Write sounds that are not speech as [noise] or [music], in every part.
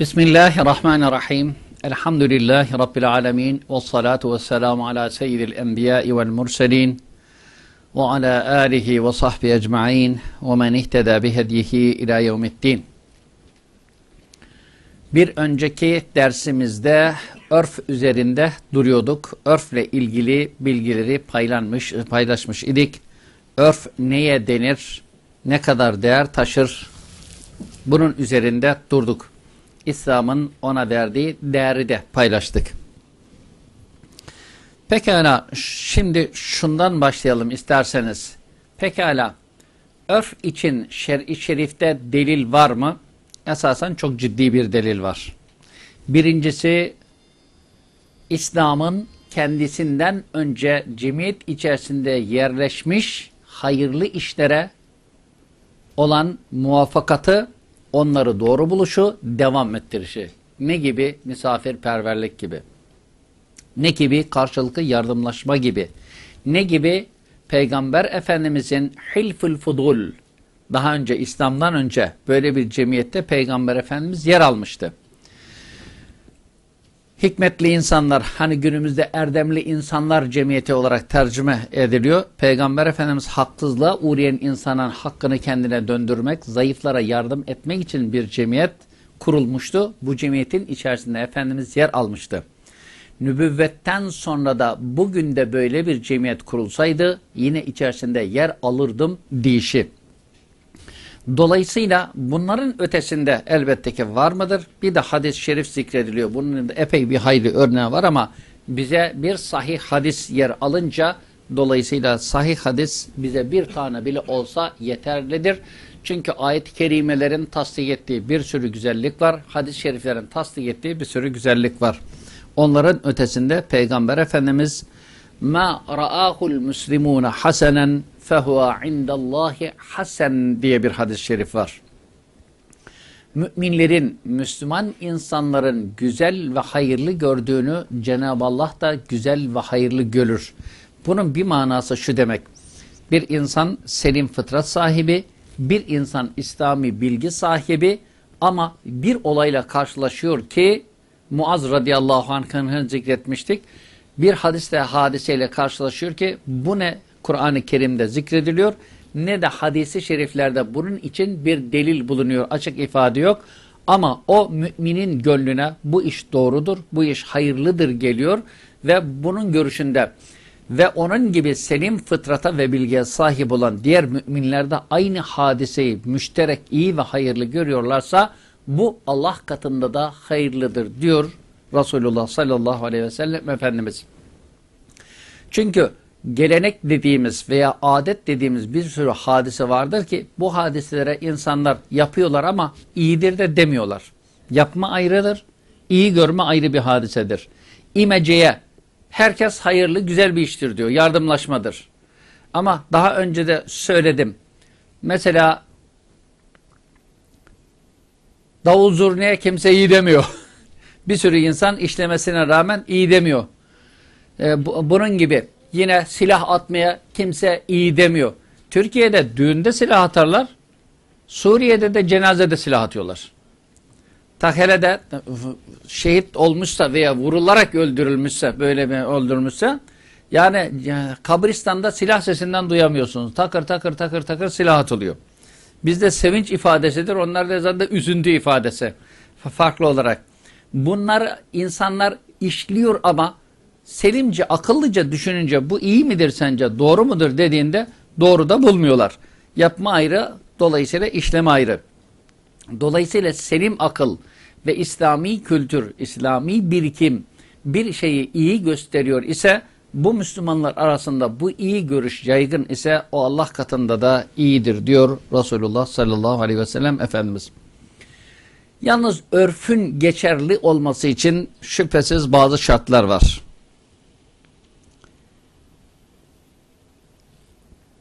Bismillahirrahmanirrahim. Elhamdülillahi Rabbil alemin. Ve salatu ve selamu ala seyyidil enbiyai vel murselin. Ve ala alihi ve sahbihi ecma'in. Ve men ihteda bihediyihi ila yevmiddin. Bir önceki dersimizde örf üzerinde duruyorduk. Örfle ilgili bilgileri paylanmış, paylaşmış idik. Örf neye denir, ne kadar değer taşır? Bunun üzerinde durduk. İslam'ın ona verdiği değeri de paylaştık. Pekala şimdi şundan başlayalım isterseniz. Pekala örf için şer'i şerifte delil var mı? Esasen çok ciddi bir delil var. Birincisi İslam'ın kendisinden önce cemiyet içerisinde yerleşmiş hayırlı işlere olan muvafakatı onları doğru buluşu, devam ettirişi. Ne gibi? Misafirperverlik gibi. Ne gibi? Karşılıklı yardımlaşma gibi. Ne gibi? Peygamber Efendimizin hilful fudul. Daha önce İslam'dan önce böyle bir cemiyette Peygamber Efendimiz yer almıştı. Hikmetli insanlar hani günümüzde erdemli insanlar cemiyeti olarak tercüme ediliyor. Peygamber Efendimiz haksızlığa uğrayan insanın hakkını kendine döndürmek, zayıflara yardım etmek için bir cemiyet kurulmuştu. Bu cemiyetin içerisinde Efendimiz yer almıştı. Nübüvvetten sonra da bugün de böyle bir cemiyet kurulsaydı yine içerisinde yer alırdım deyişi. Dolayısıyla bunların ötesinde elbette ki var mıdır? Bir de hadis-i şerif zikrediliyor. Bunun epey bir hayli örneği var ama bize bir sahih hadis yer alınca dolayısıyla sahih hadis bize bir tane bile olsa yeterlidir. Çünkü ayet-i kerimelerin tasdik ettiği bir sürü güzellik var. Hadis-i şeriflerin tasdik ettiği bir sürü güzellik var. Onların ötesinde Peygamber Efendimiz ma ra'ahul muslimuna hasenen fehuve indallahi hasen diye bir hadis-i şerif var. Müminlerin, Müslüman insanların güzel ve hayırlı gördüğünü Cenab-ı Allah da güzel ve hayırlı görür. Bunun bir manası şu demek. Bir insan selim fıtrat sahibi, bir insan İslami bilgi sahibi ama bir olayla karşılaşıyor ki Muaz radıyallahu anh'ını zikretmiştik bir hadiste hadiseyle karşılaşıyor ki bu ne Kur'an-ı Kerim'de zikrediliyor ne de hadisi şeriflerde bunun için bir delil bulunuyor. Açık ifade yok. Ama o müminin gönlüne bu iş doğrudur, bu iş hayırlıdır geliyor ve bunun görüşünde ve onun gibi selim fıtrata ve bilgiye sahip olan diğer müminlerde aynı hadiseyi müşterek iyi ve hayırlı görüyorlarsa bu Allah katında da hayırlıdır diyor Resulullah sallallahu aleyhi ve sellem Efendimiz. Çünkü gelenek dediğimiz veya adet dediğimiz bir sürü hadise vardır ki bu hadiselere insanlar yapıyorlar ama iyidir de demiyorlar. Yapma ayrıdır, iyi görme ayrı bir hadisedir. İmeceye herkes hayırlı güzel bir iştir diyor, yardımlaşmadır. Ama daha önce de söyledim. Mesela davul zurneye kimse iyi demiyor. [laughs] Bir sürü insan işlemesine rağmen iyi demiyor. E, bu, bunun gibi yine silah atmaya kimse iyi demiyor. Türkiye'de düğünde silah atarlar. Suriye'de de cenazede silah atıyorlar. Tak de şehit olmuşsa veya vurularak öldürülmüşse böyle bir öldürmüşse yani e, kabristanda silah sesinden duyamıyorsunuz. Takır takır takır takır silah atılıyor. Bizde sevinç ifadesidir. Onlar da zaten üzüntü ifadesi. Farklı olarak. Bunları insanlar işliyor ama selimce, akıllıca düşününce bu iyi midir sence, doğru mudur dediğinde doğru da bulmuyorlar. Yapma ayrı, dolayısıyla işleme ayrı. Dolayısıyla selim akıl ve İslami kültür, İslami birikim bir şeyi iyi gösteriyor ise bu Müslümanlar arasında bu iyi görüş yaygın ise o Allah katında da iyidir diyor Resulullah sallallahu aleyhi ve sellem Efendimiz. Yalnız örfün geçerli olması için şüphesiz bazı şartlar var.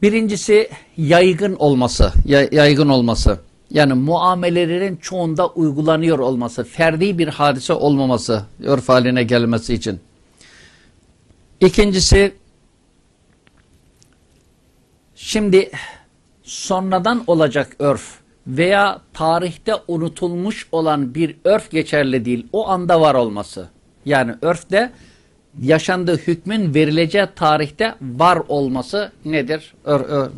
Birincisi yaygın olması, yaygın olması. Yani muamelelerin çoğunda uygulanıyor olması, ferdi bir hadise olmaması, örf haline gelmesi için. İkincisi, şimdi sonradan olacak örf, veya tarihte unutulmuş olan bir örf geçerli değil. O anda var olması. Yani örfte yaşandığı hükmün verileceği tarihte var olması nedir? Ör, ör,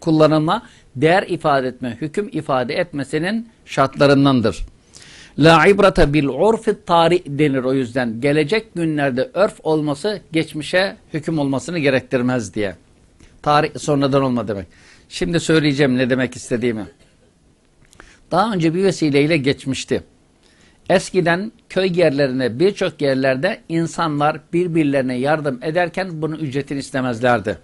kullanılma, değer ifade etme, hüküm ifade etmesinin şartlarındandır. La ibrata bil urfi tarih denir o yüzden. Gelecek günlerde örf olması geçmişe hüküm olmasını gerektirmez diye. Tarih sonradan olma demek. Şimdi söyleyeceğim ne demek istediğimi daha önce bir vesileyle geçmişti. Eskiden köy yerlerine birçok yerlerde insanlar birbirlerine yardım ederken bunun ücretini istemezlerdi.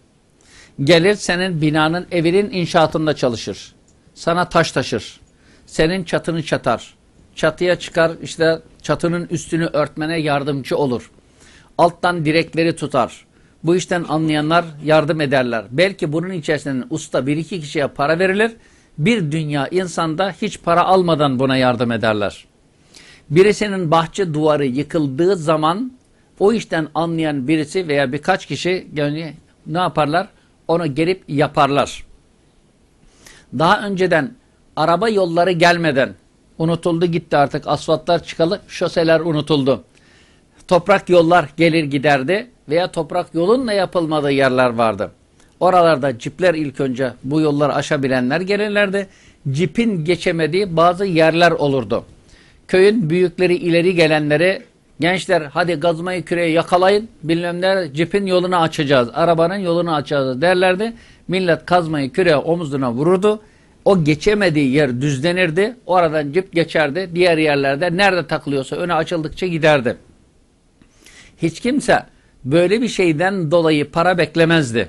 Gelir senin binanın evinin inşaatında çalışır. Sana taş taşır. Senin çatını çatar. Çatıya çıkar işte çatının üstünü örtmene yardımcı olur. Alttan direkleri tutar. Bu işten anlayanlar yardım ederler. Belki bunun içerisinde usta bir iki kişiye para verilir bir dünya insanda hiç para almadan buna yardım ederler. Birisinin bahçe duvarı yıkıldığı zaman o işten anlayan birisi veya birkaç kişi yani ne yaparlar? Onu gelip yaparlar. Daha önceden araba yolları gelmeden unutuldu gitti artık asfaltlar çıkalı şoseler unutuldu. Toprak yollar gelir giderdi veya toprak yolunla yapılmadığı yerler vardı. Oralarda cipler ilk önce bu yolları aşabilenler gelirlerdi. Cipin geçemediği bazı yerler olurdu. Köyün büyükleri ileri gelenleri gençler hadi gazmayı küreye yakalayın bilmem ne cipin yolunu açacağız. Arabanın yolunu açacağız derlerdi. Millet kazmayı küreye omuzuna vururdu. O geçemediği yer düzlenirdi. Oradan cip geçerdi. Diğer yerlerde nerede takılıyorsa öne açıldıkça giderdi. Hiç kimse böyle bir şeyden dolayı para beklemezdi.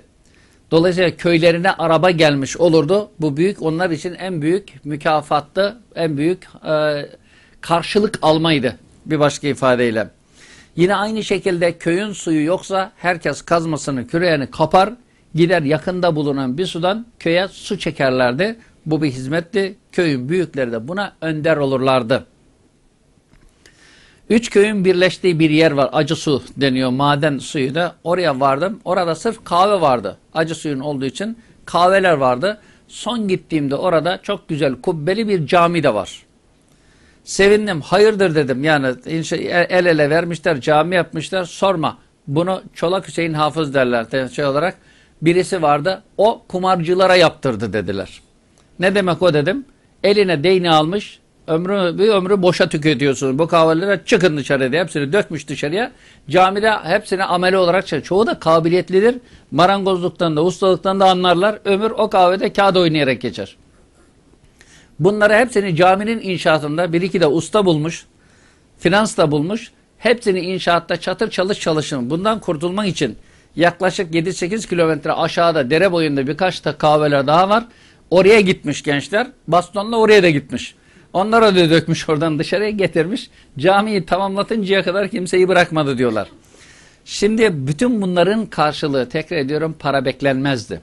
Dolayısıyla köylerine araba gelmiş olurdu. Bu büyük onlar için en büyük mükafattı, en büyük e, karşılık almaydı bir başka ifadeyle. Yine aynı şekilde köyün suyu yoksa herkes kazmasını, küreğini kapar, gider yakında bulunan bir sudan köye su çekerlerdi. Bu bir hizmetti. Köyün büyükleri de buna önder olurlardı. Üç köyün birleştiği bir yer var. Acı su deniyor maden suyu da. Oraya vardım. Orada sırf kahve vardı. Acı suyun olduğu için kahveler vardı. Son gittiğimde orada çok güzel kubbeli bir cami de var. Sevindim. Hayırdır dedim. Yani el ele vermişler, cami yapmışlar. Sorma. Bunu Çolak Hüseyin Hafız derler şey olarak. Birisi vardı. O kumarcılara yaptırdı dediler. Ne demek o dedim. Eline değne almış. Ömrü, bir ömrü boşa tüketiyorsunuz. Bu kahvelere çıkın dışarıya diye. Hepsini dökmüş dışarıya. Camide hepsini ameli olarak çalışıyor. Çoğu da kabiliyetlidir. Marangozluktan da, ustalıktan da anlarlar. Ömür o kahvede kağıt oynayarak geçer. Bunları hepsini caminin inşaatında bir iki de usta bulmuş, finans da bulmuş. Hepsini inşaatta çatır çalış çalışın. Bundan kurtulmak için yaklaşık 7-8 kilometre aşağıda dere boyunda birkaç da kahveler daha var. Oraya gitmiş gençler. Bastonla oraya da gitmiş. Onlara da dökmüş oradan dışarıya getirmiş. Camiyi tamamlatıncaya kadar kimseyi bırakmadı diyorlar. Şimdi bütün bunların karşılığı tekrar ediyorum para beklenmezdi.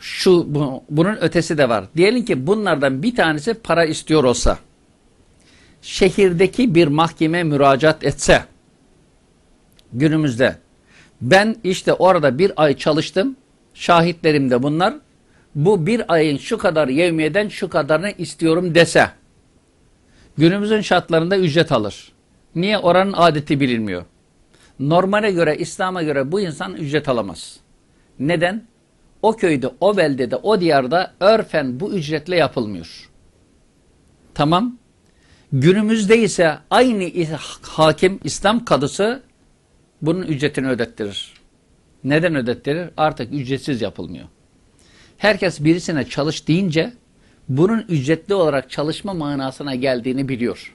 Şu bu, bunun ötesi de var. Diyelim ki bunlardan bir tanesi para istiyor olsa şehirdeki bir mahkeme müracaat etse günümüzde ben işte orada bir ay çalıştım şahitlerim de bunlar bu bir ayın şu kadar yevmiyeden şu kadarını istiyorum dese günümüzün şartlarında ücret alır. Niye? Oranın adeti bilinmiyor. Normale göre, İslam'a göre bu insan ücret alamaz. Neden? O köyde, o beldede, o diyarda örfen bu ücretle yapılmıyor. Tamam. Günümüzde ise aynı hakim, İslam kadısı bunun ücretini ödettirir. Neden ödettirir? Artık ücretsiz yapılmıyor herkes birisine çalış deyince bunun ücretli olarak çalışma manasına geldiğini biliyor.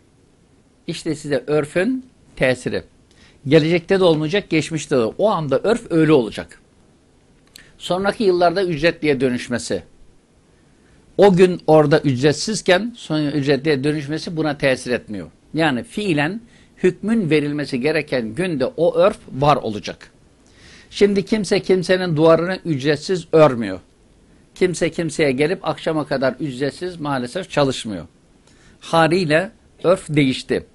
İşte size örfün tesiri. Gelecekte de olmayacak, geçmişte de. O anda örf öyle olacak. Sonraki yıllarda ücretliye dönüşmesi. O gün orada ücretsizken sonra ücretliye dönüşmesi buna tesir etmiyor. Yani fiilen hükmün verilmesi gereken günde o örf var olacak. Şimdi kimse kimsenin duvarını ücretsiz örmüyor. Kimse kimseye gelip akşama kadar ücretsiz maalesef çalışmıyor. Haliyle örf değişti.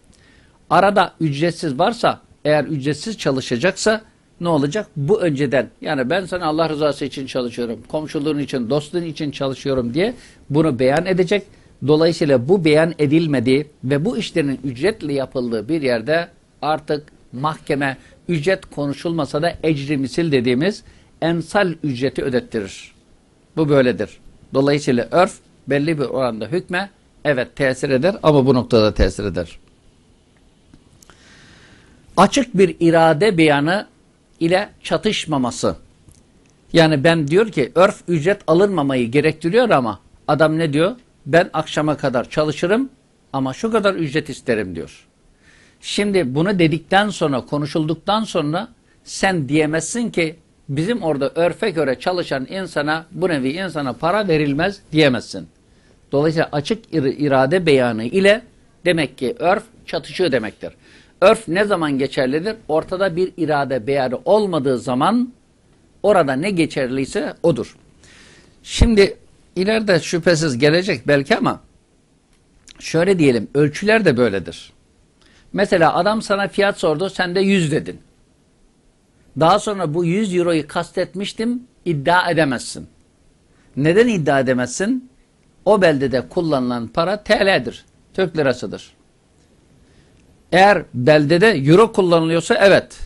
Arada ücretsiz varsa eğer ücretsiz çalışacaksa ne olacak? Bu önceden yani ben sana Allah rızası için çalışıyorum, komşuluğun için, dostluğun için çalışıyorum diye bunu beyan edecek. Dolayısıyla bu beyan edilmediği ve bu işlerin ücretle yapıldığı bir yerde artık mahkeme ücret konuşulmasa da ecrimisil dediğimiz ensal ücreti ödettirir. Bu böyledir. Dolayısıyla örf belli bir oranda hükme evet tesir eder ama bu noktada tesir eder. Açık bir irade beyanı ile çatışmaması. Yani ben diyor ki örf ücret alınmamayı gerektiriyor ama adam ne diyor? Ben akşama kadar çalışırım ama şu kadar ücret isterim diyor. Şimdi bunu dedikten sonra konuşulduktan sonra sen diyemezsin ki bizim orada örfe göre çalışan insana bu nevi insana para verilmez diyemezsin. Dolayısıyla açık irade beyanı ile demek ki örf çatışıyor demektir. Örf ne zaman geçerlidir? Ortada bir irade beyanı olmadığı zaman orada ne geçerliyse odur. Şimdi ileride şüphesiz gelecek belki ama şöyle diyelim ölçüler de böyledir. Mesela adam sana fiyat sordu sen de yüz dedin. Daha sonra bu 100 euroyu kastetmiştim iddia edemezsin. Neden iddia edemezsin? O beldede kullanılan para TL'dir. Türk lirasıdır. Eğer beldede euro kullanılıyorsa evet.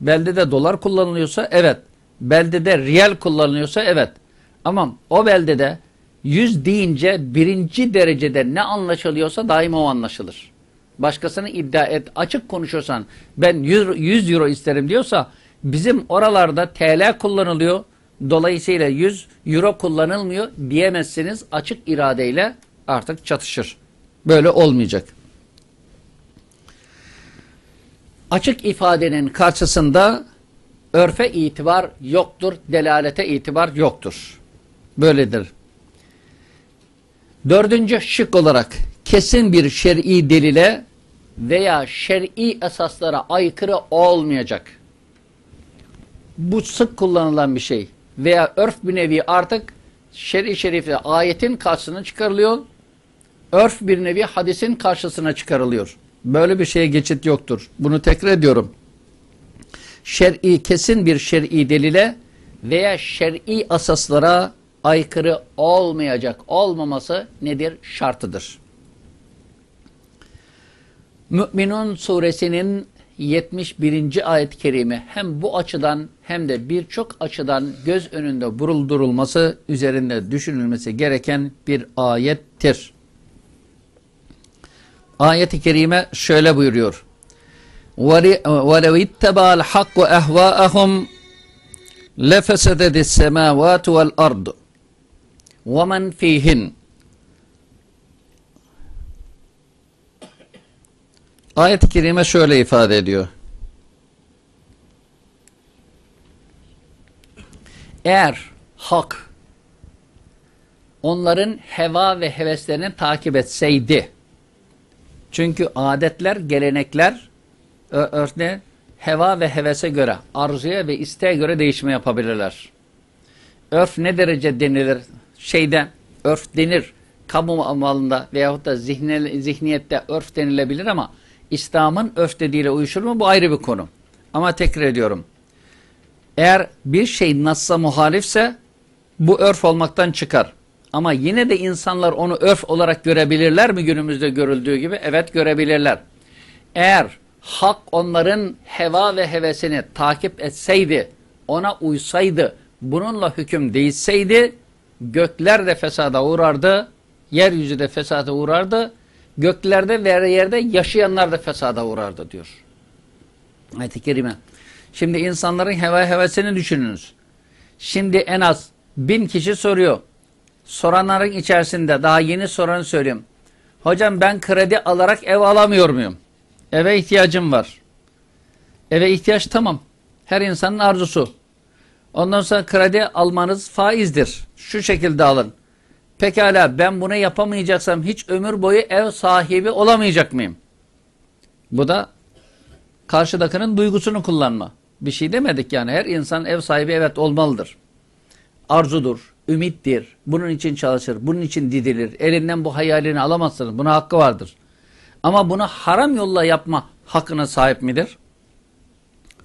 Beldede dolar kullanılıyorsa evet. Beldede riyal kullanılıyorsa evet. Ama o beldede 100 deyince birinci derecede ne anlaşılıyorsa daima o anlaşılır. Başkasını iddia et, açık konuşuyorsan ben 100 euro isterim diyorsa Bizim oralarda TL kullanılıyor. Dolayısıyla 100 euro kullanılmıyor diyemezsiniz. Açık iradeyle artık çatışır. Böyle olmayacak. Açık ifadenin karşısında örfe itibar yoktur, delalete itibar yoktur. Böyledir. Dördüncü şık olarak kesin bir şer'i delile veya şer'i esaslara aykırı olmayacak bu sık kullanılan bir şey. Veya örf bir nevi artık şer'i şerifte ayetin karşısına çıkarılıyor. Örf bir nevi hadisin karşısına çıkarılıyor. Böyle bir şeye geçit yoktur. Bunu tekrar ediyorum. Şer'i kesin bir şer'i delile veya şer'i asaslara aykırı olmayacak olmaması nedir? Şartıdır. Mü'minun suresinin 71. ayet-i kerime hem bu açıdan hem de birçok açıdan göz önünde buruldurulması üzerinde düşünülmesi gereken bir ayettir. Ayet-i kerime şöyle buyuruyor. وَلَوْ اِتَّبَعَ الْحَقُّ اَهْوَاءَهُمْ لَفَسَدَدِ السَّمَاوَاتُ وَالْأَرْضُ وَمَنْ فِيهِنْ Ayet-i Kerime şöyle ifade ediyor. Eğer hak onların heva ve heveslerini takip etseydi çünkü adetler, gelenekler örneğin heva ve hevese göre, arzuya ve isteğe göre değişme yapabilirler. Örf ne derece denilir? şeyde örf denir. Kamu malında veyahut da zihniyette örf denilebilir ama İslam'ın örf dediğiyle uyuşur mu? Bu ayrı bir konu. Ama tekrar ediyorum. Eğer bir şey nasla muhalifse bu örf olmaktan çıkar. Ama yine de insanlar onu örf olarak görebilirler mi günümüzde görüldüğü gibi? Evet görebilirler. Eğer hak onların heva ve hevesini takip etseydi, ona uysaydı, bununla hüküm değilseydi gökler de fesada uğrardı, yeryüzü de fesada uğrardı, göklerde ve yerde yaşayanlar da fesada uğrardı diyor. Ayet-i Kerime. Şimdi insanların heva hevesini düşününüz. Şimdi en az bin kişi soruyor. Soranların içerisinde daha yeni soranı söyleyeyim. Hocam ben kredi alarak ev alamıyor muyum? Eve ihtiyacım var. Eve ihtiyaç tamam. Her insanın arzusu. Ondan sonra kredi almanız faizdir. Şu şekilde alın. Pekala ben bunu yapamayacaksam hiç ömür boyu ev sahibi olamayacak mıyım? Bu da karşıdakinin duygusunu kullanma. Bir şey demedik yani her insan ev sahibi evet olmalıdır. Arzudur, ümittir, bunun için çalışır, bunun için didilir. Elinden bu hayalini alamazsınız, buna hakkı vardır. Ama bunu haram yolla yapma hakkına sahip midir?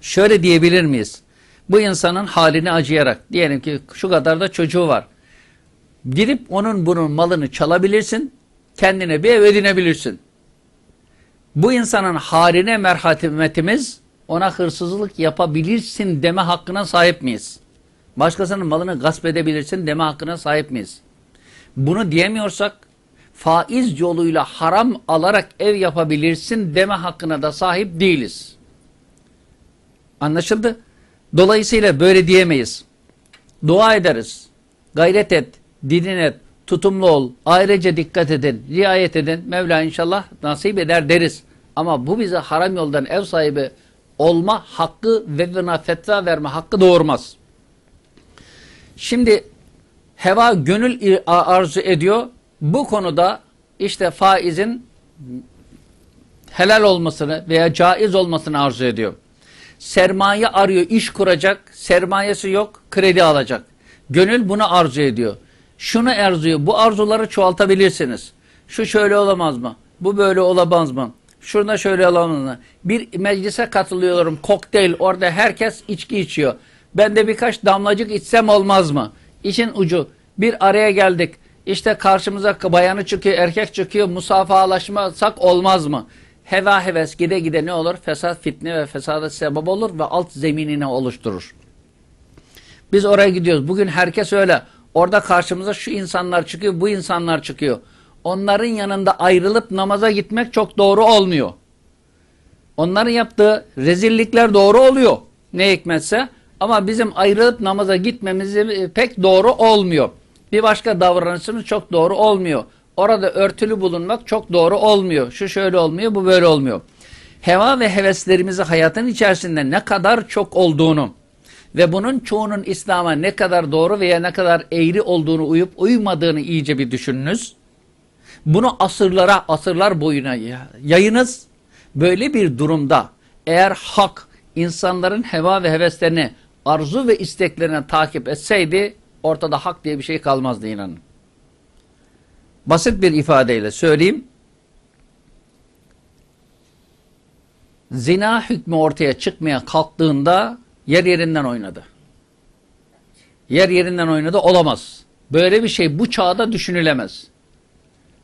Şöyle diyebilir miyiz? Bu insanın halini acıyarak, diyelim ki şu kadar da çocuğu var. Girip onun bunun malını çalabilirsin, kendine bir ev edinebilirsin. Bu insanın harine merhametimiz ona hırsızlık yapabilirsin deme hakkına sahip miyiz? Başkasının malını gasp edebilirsin deme hakkına sahip miyiz? Bunu diyemiyorsak faiz yoluyla haram alarak ev yapabilirsin deme hakkına da sahip değiliz. Anlaşıldı? Dolayısıyla böyle diyemeyiz. Dua ederiz. Gayret et diline tutumlu ol, ayrıca dikkat edin, riayet edin. Mevla inşallah nasip eder deriz. Ama bu bize haram yoldan ev sahibi olma hakkı ve buna fetva verme hakkı doğurmaz. Şimdi heva gönül arzu ediyor. Bu konuda işte faizin helal olmasını veya caiz olmasını arzu ediyor. Sermaye arıyor, iş kuracak, sermayesi yok, kredi alacak. Gönül bunu arzu ediyor şunu arzuyu, bu arzuları çoğaltabilirsiniz. Şu şöyle olamaz mı? Bu böyle olamaz mı? Şurada şöyle olamaz mı? Bir meclise katılıyorum, kokteyl, orada herkes içki içiyor. Ben de birkaç damlacık içsem olmaz mı? İşin ucu. Bir araya geldik. İşte karşımıza bayanı çıkıyor, erkek çıkıyor, musafahalaşmasak olmaz mı? Heva heves gide gide ne olur? Fesat fitne ve fesada sebep olur ve alt zeminini oluşturur. Biz oraya gidiyoruz. Bugün herkes öyle. Orada karşımıza şu insanlar çıkıyor, bu insanlar çıkıyor. Onların yanında ayrılıp namaza gitmek çok doğru olmuyor. Onların yaptığı rezillikler doğru oluyor. Ne hikmetse. Ama bizim ayrılıp namaza gitmemiz e, pek doğru olmuyor. Bir başka davranışımız çok doğru olmuyor. Orada örtülü bulunmak çok doğru olmuyor. Şu şöyle olmuyor, bu böyle olmuyor. Heva ve heveslerimizi hayatın içerisinde ne kadar çok olduğunu ve bunun çoğunun İslam'a ne kadar doğru veya ne kadar eğri olduğunu uyup uymadığını iyice bir düşününüz. Bunu asırlara, asırlar boyuna yayınız. Böyle bir durumda eğer hak insanların heva ve heveslerini, arzu ve isteklerine takip etseydi ortada hak diye bir şey kalmazdı inanın. Basit bir ifadeyle söyleyeyim. Zina hükmü ortaya çıkmaya kalktığında Yer yerinden oynadı. Yer yerinden oynadı olamaz. Böyle bir şey bu çağda düşünülemez.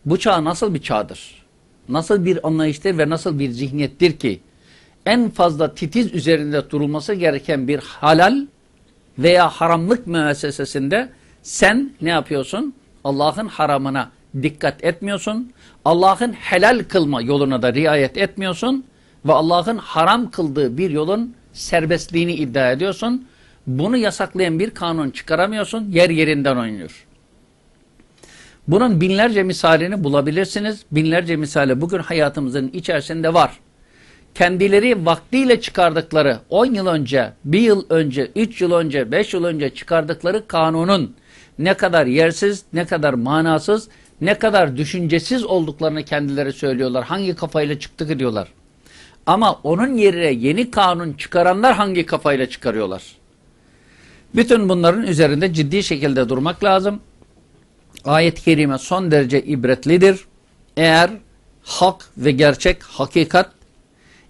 Bu çağ nasıl bir çağdır? Nasıl bir anlayıştır ve nasıl bir zihniyettir ki en fazla titiz üzerinde durulması gereken bir halal veya haramlık müessesesinde sen ne yapıyorsun? Allah'ın haramına dikkat etmiyorsun. Allah'ın helal kılma yoluna da riayet etmiyorsun. Ve Allah'ın haram kıldığı bir yolun serbestliğini iddia ediyorsun. Bunu yasaklayan bir kanun çıkaramıyorsun. Yer yerinden oynuyor. Bunun binlerce misalini bulabilirsiniz. Binlerce misali bugün hayatımızın içerisinde var. Kendileri vaktiyle çıkardıkları 10 yıl önce, 1 yıl önce, 3 yıl önce, 5 yıl önce çıkardıkları kanunun ne kadar yersiz, ne kadar manasız, ne kadar düşüncesiz olduklarını kendileri söylüyorlar. Hangi kafayla çıktık diyorlar. Ama onun yerine yeni kanun çıkaranlar hangi kafayla çıkarıyorlar? Bütün bunların üzerinde ciddi şekilde durmak lazım. Ayet-i Kerime son derece ibretlidir. Eğer hak ve gerçek, hakikat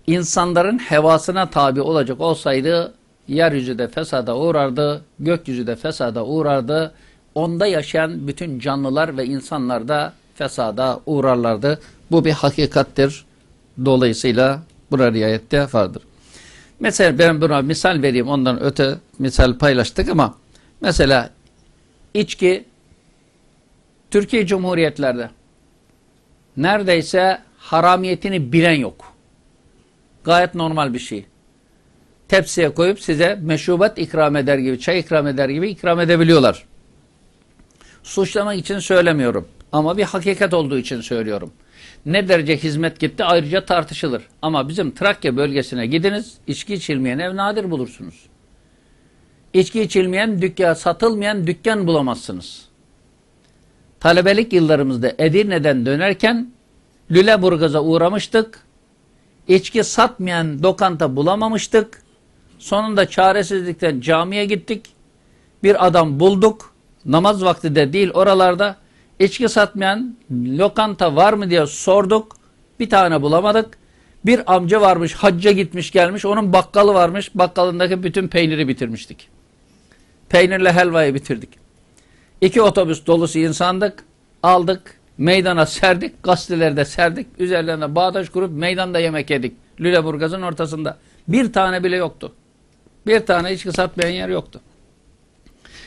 insanların hevasına tabi olacak olsaydı yeryüzü de fesada uğrardı, gökyüzü de fesada uğrardı. Onda yaşayan bütün canlılar ve insanlar da fesada uğrarlardı. Bu bir hakikattir. Dolayısıyla Buna riayette vardır. Mesela ben buna misal vereyim ondan öte misal paylaştık ama mesela içki Türkiye Cumhuriyetlerde neredeyse haramiyetini bilen yok. Gayet normal bir şey. Tepsiye koyup size meşrubat ikram eder gibi, çay ikram eder gibi ikram edebiliyorlar. Suçlamak için söylemiyorum ama bir hakikat olduğu için söylüyorum ne derece hizmet gitti ayrıca tartışılır. Ama bizim Trakya bölgesine gidiniz içki içilmeyen ev nadir bulursunuz. İçki içilmeyen dükkan, satılmayan dükkan bulamazsınız. Talebelik yıllarımızda Edirne'den dönerken Lüleburgaz'a uğramıştık. İçki satmayan dokanta bulamamıştık. Sonunda çaresizlikten camiye gittik. Bir adam bulduk. Namaz vakti de değil oralarda İçki satmayan lokanta var mı diye sorduk. Bir tane bulamadık. Bir amca varmış, hacca gitmiş gelmiş. Onun bakkalı varmış. Bakkalındaki bütün peyniri bitirmiştik. Peynirle helvayı bitirdik. İki otobüs dolusu insandık. Aldık, meydana serdik, gazeteleri serdik. Üzerlerine bağdaş kurup meydanda yemek yedik. Lüleburgaz'ın ortasında. Bir tane bile yoktu. Bir tane içki satmayan yer yoktu.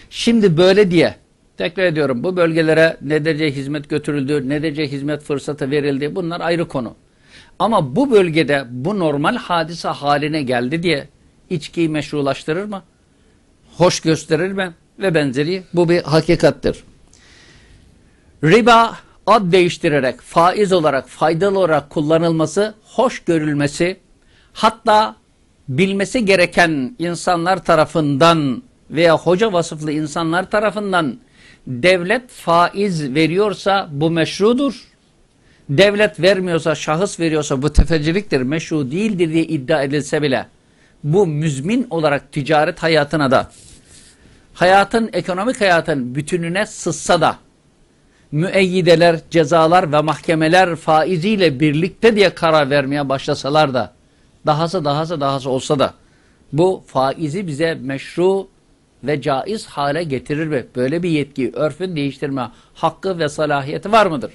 Şimdi böyle diye Tekrar ediyorum bu bölgelere ne derece hizmet götürüldü, ne derece hizmet fırsatı verildi bunlar ayrı konu. Ama bu bölgede bu normal hadise haline geldi diye içkiyi meşrulaştırır mı? Hoş gösterir mi? Ve benzeri bu bir hakikattir. Riba ad değiştirerek, faiz olarak, faydalı olarak kullanılması, hoş görülmesi, hatta bilmesi gereken insanlar tarafından veya hoca vasıflı insanlar tarafından devlet faiz veriyorsa bu meşrudur. Devlet vermiyorsa, şahıs veriyorsa bu tefeciliktir, meşru değildir diye iddia edilse bile bu müzmin olarak ticaret hayatına da hayatın, ekonomik hayatın bütününe sızsa da müeyyideler, cezalar ve mahkemeler faiziyle birlikte diye karar vermeye başlasalar da dahası dahası dahası olsa da bu faizi bize meşru ve caiz hale getirir mi? Böyle bir yetki, örfün değiştirme hakkı ve salahiyeti var mıdır?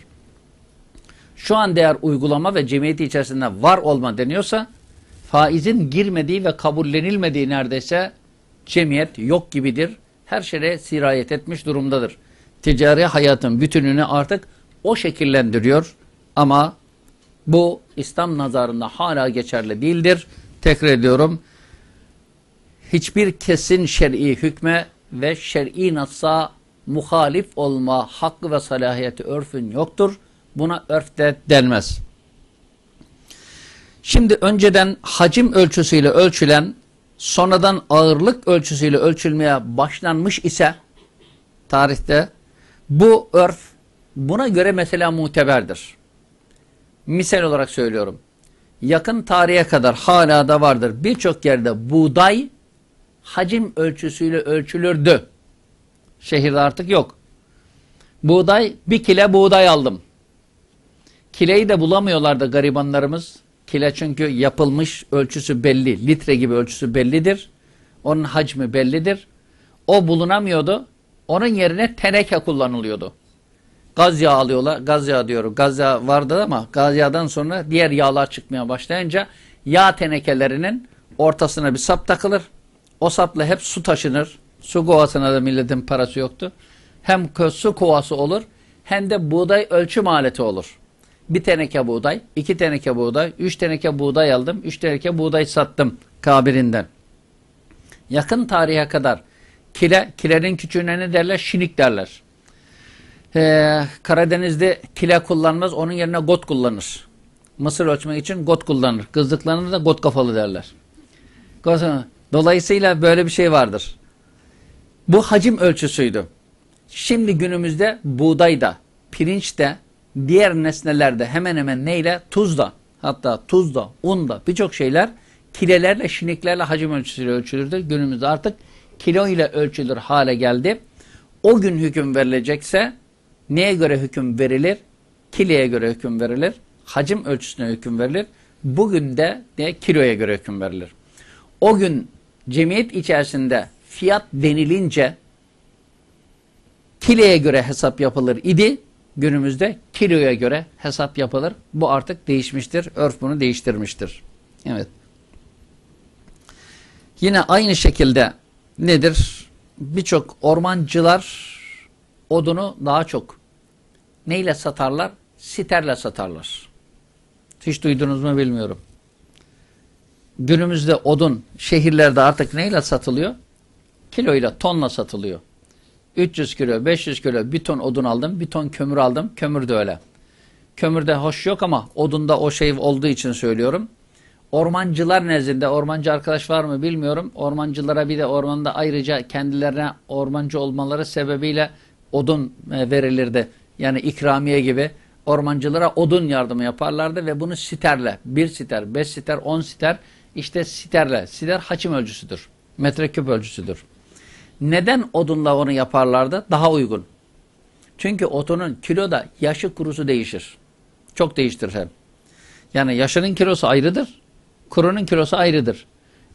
Şu an değer uygulama ve cemiyeti içerisinde var olma deniyorsa faizin girmediği ve kabullenilmediği neredeyse cemiyet yok gibidir. Her şeye sirayet etmiş durumdadır. Ticari hayatın bütününü artık o şekillendiriyor ama bu İslam nazarında hala geçerli değildir. Tekrar ediyorum hiçbir kesin şer'i hükme ve şer'i nasa muhalif olma hakkı ve salahiyeti örfün yoktur. Buna örf de denmez. Şimdi önceden hacim ölçüsüyle ölçülen, sonradan ağırlık ölçüsüyle ölçülmeye başlanmış ise tarihte bu örf buna göre mesela muteberdir. Misal olarak söylüyorum. Yakın tarihe kadar hala da vardır. Birçok yerde buğday hacim ölçüsüyle ölçülürdü. Şehirde artık yok. Buğday, bir kile buğday aldım. Kileyi de bulamıyorlardı garibanlarımız. Kile çünkü yapılmış ölçüsü belli. Litre gibi ölçüsü bellidir. Onun hacmi bellidir. O bulunamıyordu. Onun yerine teneke kullanılıyordu. Gaz yağı alıyorlar. Gaz yağı diyorum. Gaz yağı vardı ama gaz yağdan sonra diğer yağlar çıkmaya başlayınca yağ tenekelerinin ortasına bir sap takılır. O sapla hep su taşınır. Su kovasına da milletin parası yoktu. Hem su kovası olur hem de buğday ölçüm aleti olur. Bir teneke buğday, iki teneke buğday, üç teneke buğday aldım, üç teneke buğday sattım kabirinden. Yakın tarihe kadar kile, kilerin küçüğüne ne derler? Şinik derler. Ee, Karadeniz'de kile kullanmaz, onun yerine got kullanır. Mısır ölçmek için got kullanır. Kızdıklarında da got kafalı derler. Dolayısıyla böyle bir şey vardır. Bu hacim ölçüsüydü. Şimdi günümüzde buğday da, pirinç de, diğer nesneler de hemen hemen neyle? Tuz da, hatta tuz da, un da, birçok şeyler kilelerle, şiniklerle hacim ölçüsüyle ölçülürdü. Günümüzde artık kilo ile ölçülür hale geldi. O gün hüküm verilecekse neye göre hüküm verilir? Kileye göre hüküm verilir. Hacim ölçüsüne hüküm verilir. Bugün de ne? kiloya göre hüküm verilir. O gün cemiyet içerisinde fiyat denilince kiloya göre hesap yapılır idi. Günümüzde kiloya göre hesap yapılır. Bu artık değişmiştir. Örf bunu değiştirmiştir. Evet. Yine aynı şekilde nedir? Birçok ormancılar odunu daha çok neyle satarlar? Siterle satarlar. Hiç duydunuz mu bilmiyorum günümüzde odun şehirlerde artık neyle satılıyor? Kiloyla, tonla satılıyor. 300 kilo, 500 kilo bir ton odun aldım, bir ton kömür aldım. Kömür de öyle. Kömürde hoş yok ama odunda o şey olduğu için söylüyorum. Ormancılar nezdinde, ormancı arkadaş var mı bilmiyorum. Ormancılara bir de ormanda ayrıca kendilerine ormancı olmaları sebebiyle odun e, verilirdi. Yani ikramiye gibi ormancılara odun yardımı yaparlardı ve bunu siterle, bir siter, beş siter, on siter işte siterle. Siter haçim ölçüsüdür. Metreküp ölçüsüdür. Neden odunla onu yaparlardı? Daha uygun. Çünkü otunun kiloda yaşı kurusu değişir. Çok değiştir hem. Yani yaşının kilosu ayrıdır. Kurunun kilosu ayrıdır.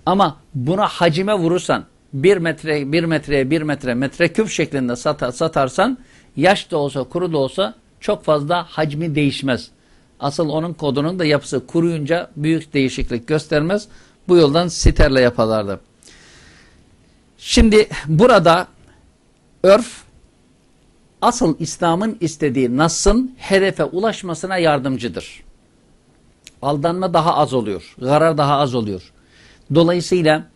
Ama buna hacime vurursan bir metre bir metreye bir metre metreküp şeklinde satarsan yaş da olsa kuru da olsa çok fazla hacmi değişmez. Asıl onun kodunun da yapısı kuruyunca büyük değişiklik göstermez. Bu yoldan siterle yaparlardı. Şimdi burada örf asıl İslam'ın istediği Nas'ın hedefe ulaşmasına yardımcıdır. Aldanma daha az oluyor. Garar daha az oluyor. Dolayısıyla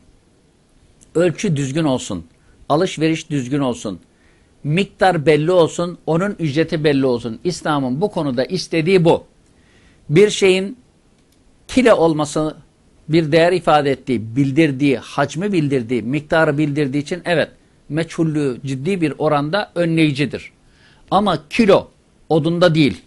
ölçü düzgün olsun. Alışveriş düzgün olsun. Miktar belli olsun. Onun ücreti belli olsun. İslam'ın bu konuda istediği bu bir şeyin kilo olması bir değer ifade ettiği, bildirdiği, hacmi bildirdiği, miktarı bildirdiği için evet meçhullüğü ciddi bir oranda önleyicidir. Ama kilo odunda değil.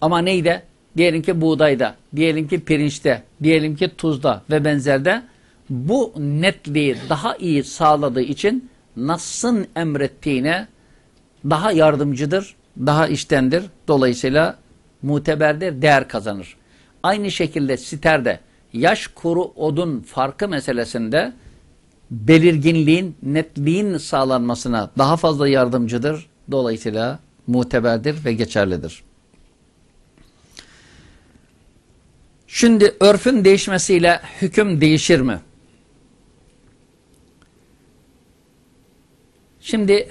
Ama neyde? Diyelim ki buğdayda, diyelim ki pirinçte, diyelim ki tuzda ve benzerde bu netliği daha iyi sağladığı için Nas'ın emrettiğine daha yardımcıdır, daha iştendir. Dolayısıyla muteberdir, değer kazanır. Aynı şekilde siterde yaş kuru odun farkı meselesinde belirginliğin, netliğin sağlanmasına daha fazla yardımcıdır. Dolayısıyla muteberdir ve geçerlidir. Şimdi örfün değişmesiyle hüküm değişir mi? Şimdi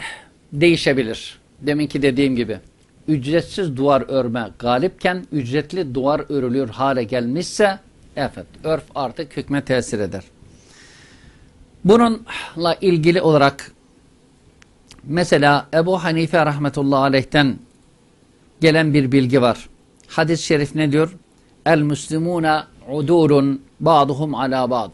değişebilir. Deminki dediğim gibi ücretsiz duvar örme galipken ücretli duvar örülüyor hale gelmişse evet örf artık hükme tesir eder. Bununla ilgili olarak mesela Ebu Hanife rahmetullahi aleyh'ten gelen bir bilgi var. Hadis-i şerif ne diyor? el Müslimuna udûrun ba'duhum ala ba'd.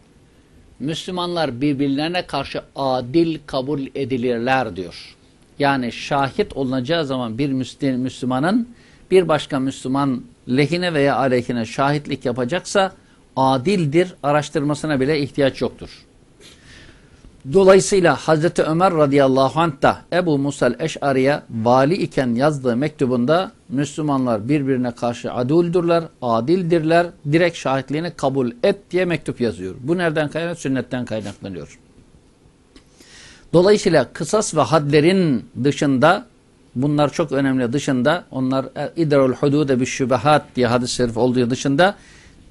Müslümanlar birbirlerine karşı adil kabul edilirler diyor yani şahit olunacağı zaman bir Müslümanın bir başka Müslüman lehine veya aleyhine şahitlik yapacaksa adildir, araştırmasına bile ihtiyaç yoktur. Dolayısıyla Hazreti Ömer radıyallahu anh da Ebu Musa'l Eş'ari'ye vali iken yazdığı mektubunda Müslümanlar birbirine karşı aduldurlar, adildirler, direkt şahitliğini kabul et diye mektup yazıyor. Bu nereden kaynaklanıyor? Sünnetten kaynaklanıyor. Dolayısıyla kısas ve hadlerin dışında bunlar çok önemli dışında onlar e, idrarul hudude bir şübehat diye hadis-i şerif olduğu dışında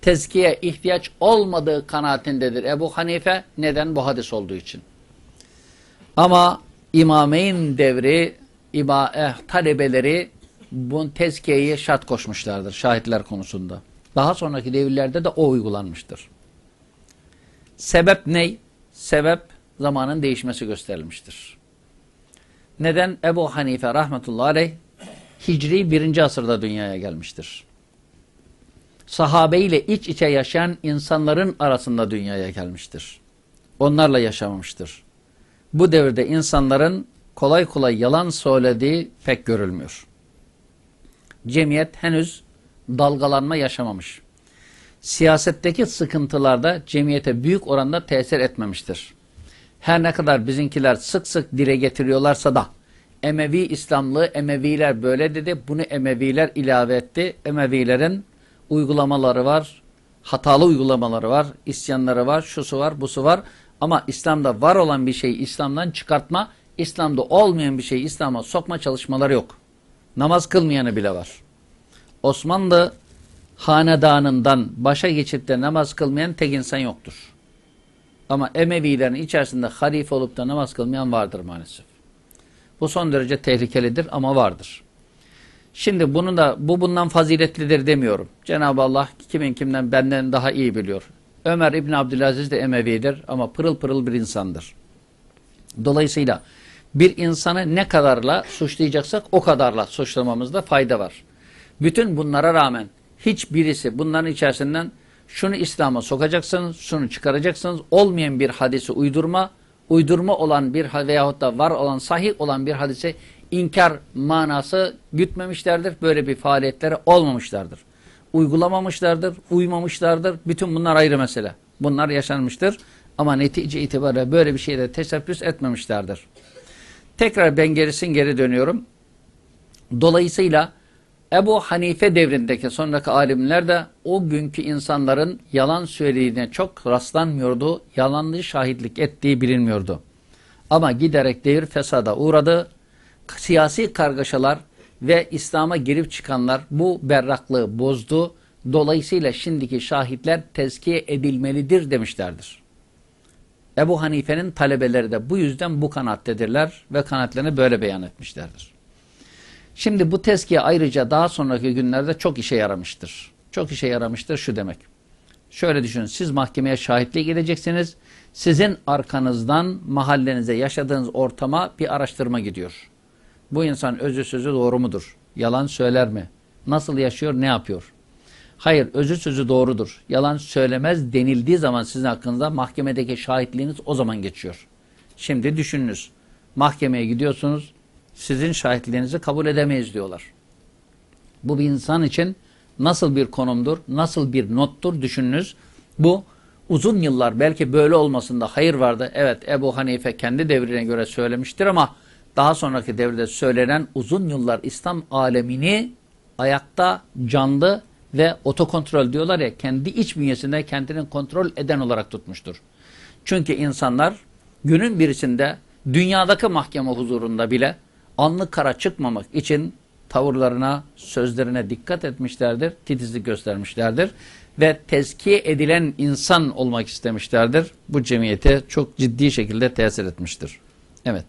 tezkiye ihtiyaç olmadığı kanaatindedir Ebu Hanife. Neden? Bu hadis olduğu için. Ama İmameyn devri ima, eh, talebeleri bu tezkiyeye şart koşmuşlardır şahitler konusunda. Daha sonraki devirlerde de o uygulanmıştır. Sebep ney? Sebep zamanın değişmesi gösterilmiştir. Neden? Ebu Hanife rahmetullahi aleyh Hicri 1. asırda dünyaya gelmiştir. Sahabe ile iç içe yaşayan insanların arasında dünyaya gelmiştir. Onlarla yaşamamıştır. Bu devirde insanların kolay kolay yalan söylediği pek görülmüyor. Cemiyet henüz dalgalanma yaşamamış. Siyasetteki sıkıntılarda cemiyete büyük oranda tesir etmemiştir her ne kadar bizimkiler sık sık dile getiriyorlarsa da Emevi İslamlığı Emeviler böyle dedi. Bunu Emeviler ilave etti. Emevilerin uygulamaları var. Hatalı uygulamaları var. isyanları var. Şusu var. Busu var. Ama İslam'da var olan bir şeyi İslam'dan çıkartma, İslam'da olmayan bir şeyi İslam'a sokma çalışmaları yok. Namaz kılmayanı bile var. Osmanlı hanedanından başa geçip de namaz kılmayan tek insan yoktur. Ama Emevilerin içerisinde halife olup da namaz kılmayan vardır maalesef. Bu son derece tehlikelidir ama vardır. Şimdi bunu da bu bundan faziletlidir demiyorum. Cenab-ı Allah kimin kimden benden daha iyi biliyor. Ömer İbni Abdülaziz de Emevidir ama pırıl pırıl bir insandır. Dolayısıyla bir insanı ne kadarla suçlayacaksak o kadarla suçlamamızda fayda var. Bütün bunlara rağmen hiçbirisi bunların içerisinden şunu İslam'a sokacaksınız, şunu çıkaracaksınız. Olmayan bir hadisi uydurma, uydurma olan bir veyahut da var olan, sahih olan bir hadise inkar manası gütmemişlerdir. Böyle bir faaliyetlere olmamışlardır. Uygulamamışlardır, uymamışlardır. Bütün bunlar ayrı mesele. Bunlar yaşanmıştır. Ama netice itibariyle böyle bir şeyde teşebbüs etmemişlerdir. Tekrar ben gerisin geri dönüyorum. Dolayısıyla Ebu Hanife devrindeki sonraki alimler de o günkü insanların yalan söylediğine çok rastlanmıyordu. Yalanlı şahitlik ettiği bilinmiyordu. Ama giderek devir fesada uğradı. Siyasi kargaşalar ve İslam'a girip çıkanlar bu berraklığı bozdu. Dolayısıyla şimdiki şahitler tezkiye edilmelidir demişlerdir. Ebu Hanife'nin talebeleri de bu yüzden bu kanattedirler ve kanatlarını böyle beyan etmişlerdir. Şimdi bu tezkiye ayrıca daha sonraki günlerde çok işe yaramıştır. Çok işe yaramıştır şu demek. Şöyle düşünün siz mahkemeye şahitliğe gideceksiniz. Sizin arkanızdan mahallenize yaşadığınız ortama bir araştırma gidiyor. Bu insan özü sözü doğru mudur? Yalan söyler mi? Nasıl yaşıyor, ne yapıyor? Hayır, özü sözü doğrudur. Yalan söylemez denildiği zaman sizin hakkınızda mahkemedeki şahitliğiniz o zaman geçiyor. Şimdi düşününüz. Mahkemeye gidiyorsunuz sizin şahitliğinizi kabul edemeyiz diyorlar. Bu bir insan için nasıl bir konumdur, nasıl bir nottur düşününüz. Bu uzun yıllar belki böyle olmasında hayır vardı. Evet Ebu Hanife kendi devrine göre söylemiştir ama daha sonraki devirde söylenen uzun yıllar İslam alemini ayakta canlı ve otokontrol diyorlar ya kendi iç bünyesinde kendini kontrol eden olarak tutmuştur. Çünkü insanlar günün birisinde dünyadaki mahkeme huzurunda bile anlı kara çıkmamak için tavırlarına, sözlerine dikkat etmişlerdir, titizlik göstermişlerdir ve tezkiye edilen insan olmak istemişlerdir. Bu cemiyete çok ciddi şekilde tesir etmiştir. Evet.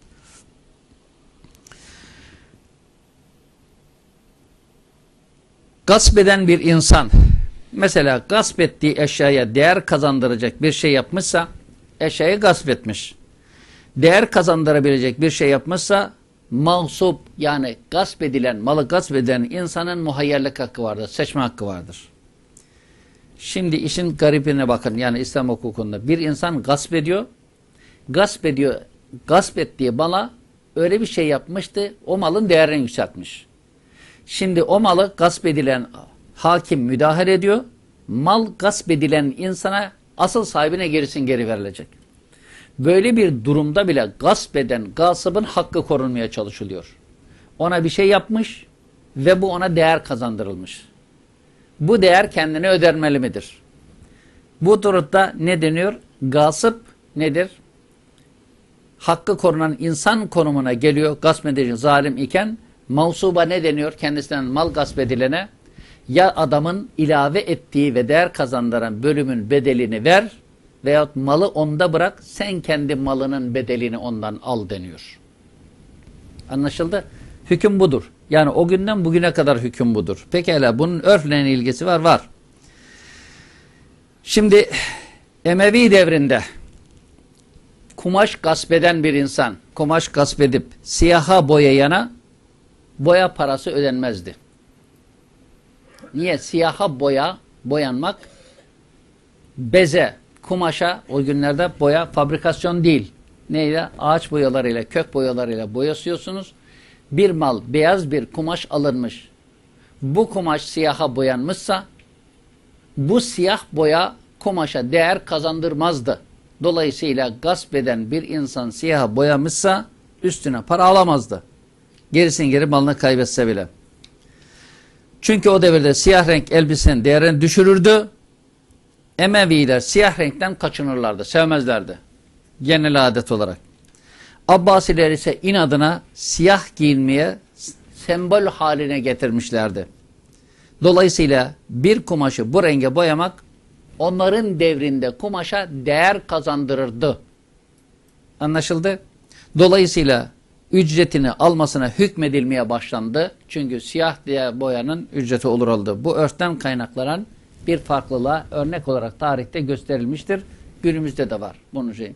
Gasp eden bir insan, mesela gasp ettiği eşyaya değer kazandıracak bir şey yapmışsa, eşyayı gasp etmiş. Değer kazandırabilecek bir şey yapmışsa, mansup yani gasp edilen, malı gasp eden insanın muhayyerlik hakkı vardır, seçme hakkı vardır. Şimdi işin garibine bakın yani İslam hukukunda bir insan gasp ediyor, gasp ediyor, gasp ettiği mala öyle bir şey yapmıştı, o malın değerini yükseltmiş. Şimdi o malı gasp edilen hakim müdahale ediyor, mal gasp edilen insana asıl sahibine gerisin geri verilecek. Böyle bir durumda bile gasp eden gasıbın hakkı korunmaya çalışılıyor. Ona bir şey yapmış ve bu ona değer kazandırılmış. Bu değer kendine ödenmeli midir? Bu durumda ne deniyor? Gasıp nedir? Hakkı korunan insan konumuna geliyor gasp edici zalim iken mausuba ne deniyor? Kendisinden mal gasp edilene ya adamın ilave ettiği ve değer kazandıran bölümün bedelini ver veyahut malı onda bırak sen kendi malının bedelini ondan al deniyor. Anlaşıldı? Hüküm budur. Yani o günden bugüne kadar hüküm budur. Pekala bunun örfle ilgisi var? Var. Şimdi Emevi devrinde kumaş gasp eden bir insan, kumaş gasp edip siyaha boyayana boya parası ödenmezdi. Niye? Siyaha boya, boyanmak, beze, kumaşa o günlerde boya fabrikasyon değil. Neyle? Ağaç boyalarıyla, kök boyalarıyla boyasıyorsunuz. Bir mal beyaz bir kumaş alınmış. Bu kumaş siyaha boyanmışsa bu siyah boya kumaşa değer kazandırmazdı. Dolayısıyla gasp eden bir insan siyaha boyamışsa üstüne para alamazdı. Gerisin geri malını kaybetse bile. Çünkü o devirde siyah renk elbisenin değerini düşürürdü. Emeviler siyah renkten kaçınırlardı, sevmezlerdi. Genel adet olarak. Abbasiler ise inadına siyah giyinmeye sembol haline getirmişlerdi. Dolayısıyla bir kumaşı bu renge boyamak onların devrinde kumaşa değer kazandırırdı. Anlaşıldı? Dolayısıyla ücretini almasına hükmedilmeye başlandı. Çünkü siyah diye boyanın ücreti olur oldu. Bu örften kaynaklanan bir farklılığa örnek olarak tarihte gösterilmiştir. Günümüzde de var bunun şeyi.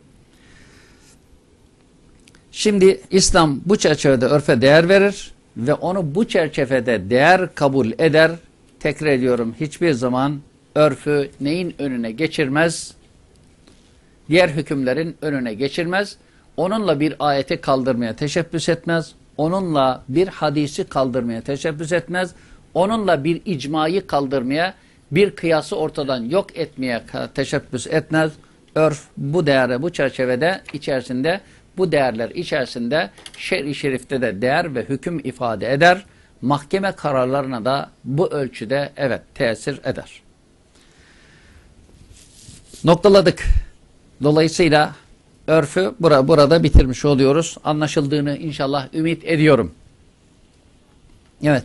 Şimdi İslam bu çerçevede örfe değer verir ve onu bu çerçevede değer kabul eder. Tekrar ediyorum hiçbir zaman örfü neyin önüne geçirmez? Diğer hükümlerin önüne geçirmez. Onunla bir ayeti kaldırmaya teşebbüs etmez. Onunla bir hadisi kaldırmaya teşebbüs etmez. Onunla bir icmayı kaldırmaya bir kıyası ortadan yok etmeye teşebbüs etmez. Örf bu değeri bu çerçevede içerisinde bu değerler içerisinde şer-i şerifte de değer ve hüküm ifade eder. Mahkeme kararlarına da bu ölçüde evet tesir eder. Noktaladık. Dolayısıyla örfü bura, burada bitirmiş oluyoruz. Anlaşıldığını inşallah ümit ediyorum. Evet.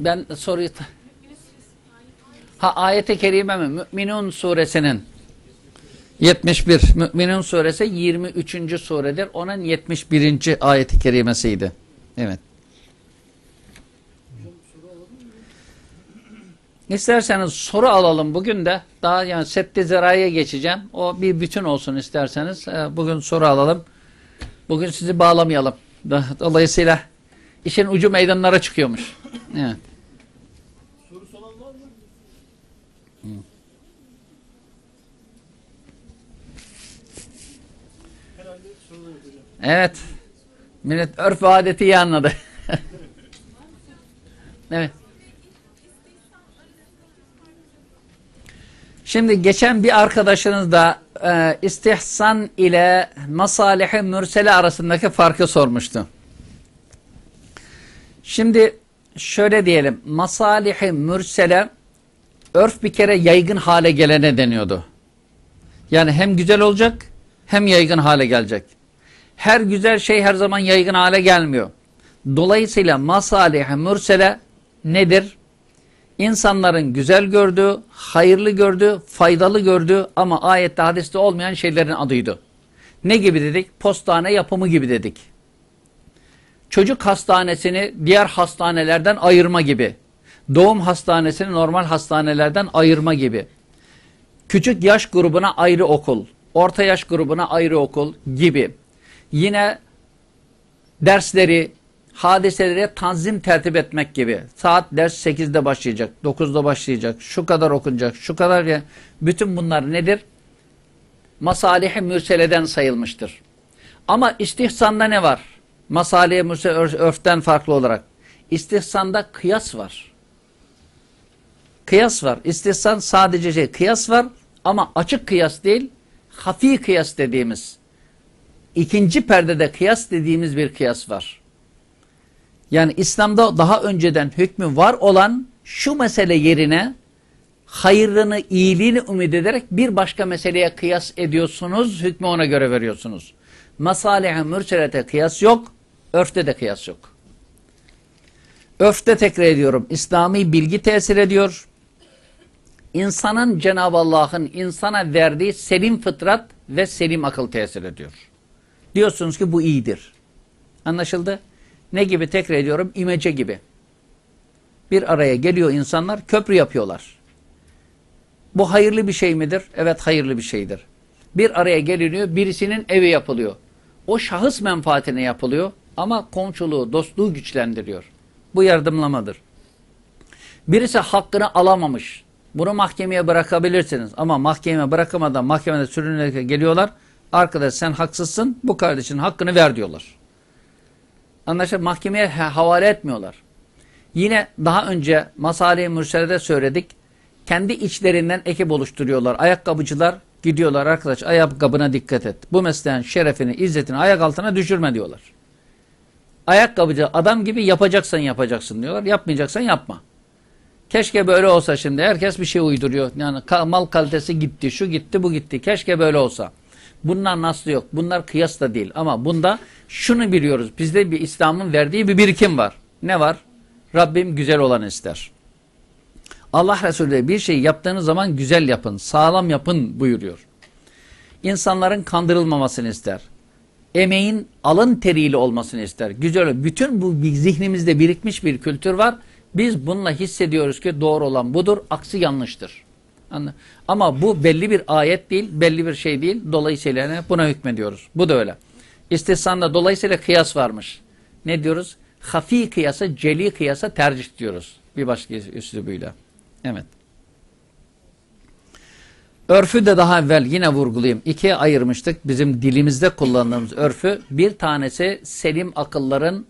Ben soruyu... Ha ayete kerime mi? Müminun suresinin 71. Müminun suresi 23. suredir. Onun 71. ayeti kerimesiydi. Evet. İsterseniz soru alalım bugün de. Daha yani septe zeraya geçeceğim. O bir bütün olsun isterseniz. Ee, bugün soru alalım. Bugün sizi bağlamayalım. Dolayısıyla işin ucu meydanlara çıkıyormuş. Evet. Evet. Millet örf ve adeti iyi anladı. [laughs] evet. Şimdi geçen bir arkadaşınız da e, istihsan ile masalihi mürsele arasındaki farkı sormuştu. Şimdi şöyle diyelim. Masalihi mürsele örf bir kere yaygın hale gelene deniyordu. Yani hem güzel olacak hem yaygın hale gelecek her güzel şey her zaman yaygın hale gelmiyor. Dolayısıyla masalih mürsele nedir? İnsanların güzel gördüğü, hayırlı gördüğü, faydalı gördüğü ama ayette hadiste olmayan şeylerin adıydı. Ne gibi dedik? Postane yapımı gibi dedik. Çocuk hastanesini diğer hastanelerden ayırma gibi. Doğum hastanesini normal hastanelerden ayırma gibi. Küçük yaş grubuna ayrı okul, orta yaş grubuna ayrı okul gibi. Yine dersleri, hadiselere tanzim tertip etmek gibi. Saat ders 8'de başlayacak, 9'da başlayacak, şu kadar okunacak, şu kadar. Ya. Bütün bunlar nedir? Masalih-i mürseleden sayılmıştır. Ama istihsanda ne var? Masalih-i mürsel örften farklı olarak. İstihsanda kıyas var. Kıyas var. İstihsan sadece şey, kıyas var ama açık kıyas değil, hafi kıyas dediğimiz ikinci perdede kıyas dediğimiz bir kıyas var. Yani İslam'da daha önceden hükmü var olan şu mesele yerine hayırını, iyiliğini ümit ederek bir başka meseleye kıyas ediyorsunuz, hükmü ona göre veriyorsunuz. Masalihe mürselete kıyas yok, örfte de kıyas yok. Örfte tekrar ediyorum, İslami bilgi tesir ediyor. İnsanın Cenab-ı Allah'ın insana verdiği selim fıtrat ve selim akıl tesir ediyor. Diyorsunuz ki bu iyidir. Anlaşıldı? Ne gibi tekrar ediyorum? İmece gibi. Bir araya geliyor insanlar, köprü yapıyorlar. Bu hayırlı bir şey midir? Evet hayırlı bir şeydir. Bir araya geliniyor, birisinin evi yapılıyor. O şahıs menfaatine yapılıyor ama komşuluğu, dostluğu güçlendiriyor. Bu yardımlamadır. Birisi hakkını alamamış. Bunu mahkemeye bırakabilirsiniz ama mahkemeye bırakamadan mahkemede sürünerek geliyorlar. Arkadaş sen haksızsın bu kardeşin hakkını ver diyorlar. Anlaşılan mahkemeye havale etmiyorlar. Yine daha önce Masale-i Mürsel'de söyledik. Kendi içlerinden ekip oluşturuyorlar. Ayakkabıcılar gidiyorlar arkadaş ayakkabına dikkat et. Bu mesleğin şerefini, izzetini ayak altına düşürme diyorlar. Ayakkabıcı adam gibi yapacaksan yapacaksın diyorlar. Yapmayacaksan yapma. Keşke böyle olsa şimdi. Herkes bir şey uyduruyor. Yani mal kalitesi gitti, şu gitti, bu gitti. Keşke böyle olsa. Bunlar nasıl yok. Bunlar kıyas da değil. Ama bunda şunu biliyoruz. Bizde bir İslam'ın verdiği bir birikim var. Ne var? Rabbim güzel olan ister. Allah Resulü de bir şey yaptığınız zaman güzel yapın, sağlam yapın buyuruyor. İnsanların kandırılmamasını ister. Emeğin alın teriyle olmasını ister. Güzel. Bütün bu zihnimizde birikmiş bir kültür var. Biz bununla hissediyoruz ki doğru olan budur, aksi yanlıştır. Ama bu belli bir ayet değil, belli bir şey değil. Dolayısıyla buna hükmediyoruz. Bu da öyle. İstihsanda dolayısıyla kıyas varmış. Ne diyoruz? Hafi kıyasa, celi kıyasa tercih diyoruz. Bir başka üslubuyla. Evet. Örfü de daha evvel yine vurgulayayım. İkiye ayırmıştık. Bizim dilimizde kullandığımız örfü. Bir tanesi selim akılların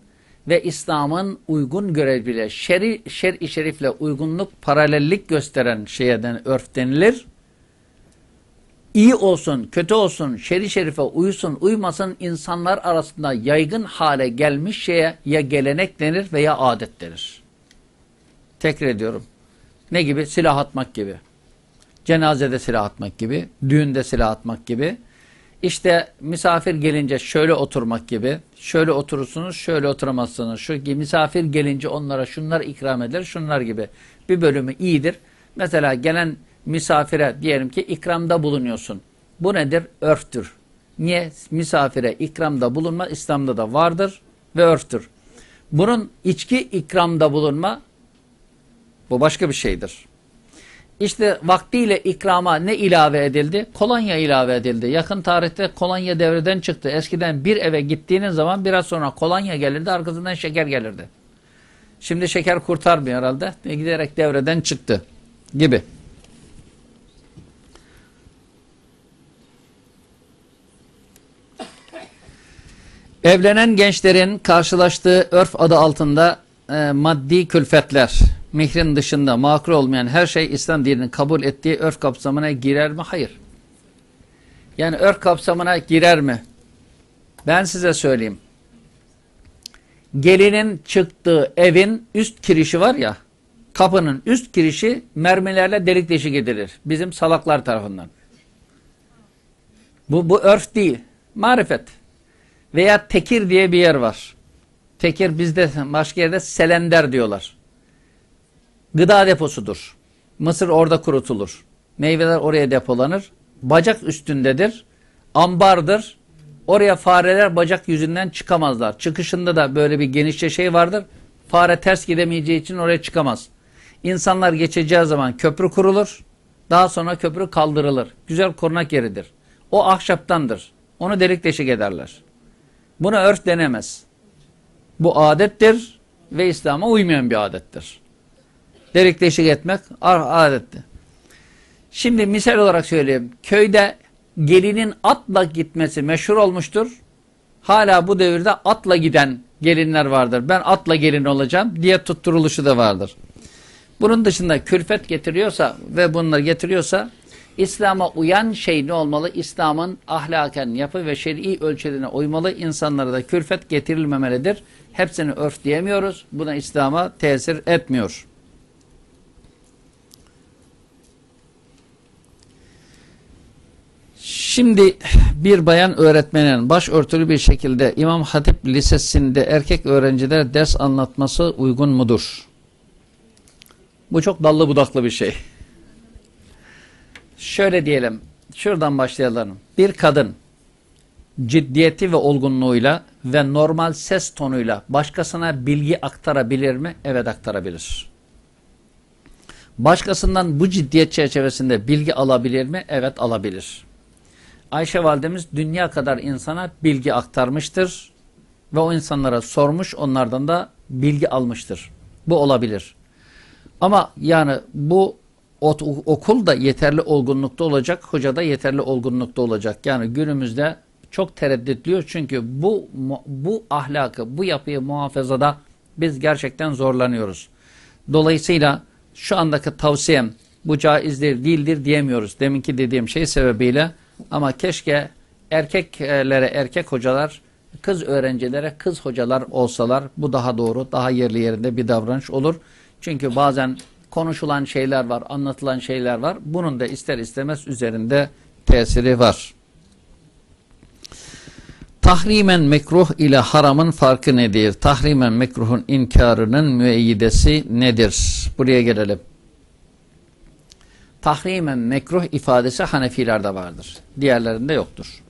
ve İslam'ın uygun göreviyle şer'i şer şerifle uygunluk, paralellik gösteren şeyden örf denilir. İyi olsun, kötü olsun, şer'i şerife uyusun, uymasın insanlar arasında yaygın hale gelmiş şeye ya gelenek denir veya adet denir. Tekrar ediyorum. Ne gibi? Silah atmak gibi. Cenazede silah atmak gibi, düğünde silah atmak gibi işte misafir gelince şöyle oturmak gibi, şöyle oturursunuz, şöyle oturamazsınız. Şu misafir gelince onlara şunlar ikram edilir, şunlar gibi. Bir bölümü iyidir. Mesela gelen misafire diyelim ki ikramda bulunuyorsun. Bu nedir? Örftür. Niye? Misafire ikramda bulunma İslam'da da vardır ve örftür. Bunun içki ikramda bulunma bu başka bir şeydir. İşte vaktiyle ikrama ne ilave edildi? Kolonya ilave edildi. Yakın tarihte kolonya devreden çıktı. Eskiden bir eve gittiğiniz zaman biraz sonra kolonya gelirdi, arkasından şeker gelirdi. Şimdi şeker kurtarmıyor herhalde. Giderek devreden çıktı gibi. Evlenen gençlerin karşılaştığı örf adı altında e, maddi külfetler mihrin dışında makro olmayan her şey İslam dininin kabul ettiği örf kapsamına girer mi? Hayır. Yani örf kapsamına girer mi? Ben size söyleyeyim. Gelinin çıktığı evin üst kirişi var ya, kapının üst kirişi mermilerle delik deşik edilir. Bizim salaklar tarafından. Bu, bu örf değil. Marifet. Veya tekir diye bir yer var. Tekir bizde başka yerde selender diyorlar gıda deposudur. Mısır orada kurutulur. Meyveler oraya depolanır. Bacak üstündedir. Ambardır. Oraya fareler bacak yüzünden çıkamazlar. Çıkışında da böyle bir genişçe şey vardır. Fare ters gidemeyeceği için oraya çıkamaz. İnsanlar geçeceği zaman köprü kurulur. Daha sonra köprü kaldırılır. Güzel korunak yeridir. O ahşaptandır. Onu delik deşik ederler. Buna örf denemez. Bu adettir ve İslam'a uymayan bir adettir. Delik deşik etmek adetti. Şimdi misal olarak söyleyeyim. Köyde gelinin atla gitmesi meşhur olmuştur. Hala bu devirde atla giden gelinler vardır. Ben atla gelin olacağım diye tutturuluşu da vardır. Bunun dışında külfet getiriyorsa ve bunları getiriyorsa İslam'a uyan şey ne olmalı? İslam'ın ahlaken yapı ve şer'i ölçülerine uymalı. İnsanlara da külfet getirilmemelidir. Hepsini örf diyemiyoruz. Buna İslam'a tesir etmiyor. Şimdi bir bayan öğretmenin başörtülü bir şekilde İmam Hatip Lisesi'nde erkek öğrencilere ders anlatması uygun mudur? Bu çok dallı budaklı bir şey. Şöyle diyelim, şuradan başlayalım. Bir kadın ciddiyeti ve olgunluğuyla ve normal ses tonuyla başkasına bilgi aktarabilir mi? Evet aktarabilir. Başkasından bu ciddiyet çerçevesinde bilgi alabilir mi? Evet alabilir. Ayşe validemiz dünya kadar insana bilgi aktarmıştır ve o insanlara sormuş onlardan da bilgi almıştır. Bu olabilir. Ama yani bu okul da yeterli olgunlukta olacak, hoca da yeterli olgunlukta olacak. Yani günümüzde çok tereddütlüyor çünkü bu bu ahlakı, bu yapıyı muhafazada biz gerçekten zorlanıyoruz. Dolayısıyla şu andaki tavsiyem bu caizdir, değildir diyemiyoruz. Deminki dediğim şey sebebiyle ama keşke erkeklere erkek hocalar, kız öğrencilere kız hocalar olsalar bu daha doğru, daha yerli yerinde bir davranış olur. Çünkü bazen konuşulan şeyler var, anlatılan şeyler var. Bunun da ister istemez üzerinde tesiri var. Tahrimen mekruh ile haramın farkı nedir? Tahrimen mekruhun inkarının müeyyidesi nedir? Buraya gelelim tahrimen mekruh ifadesi Hanefilerde vardır. Diğerlerinde yoktur.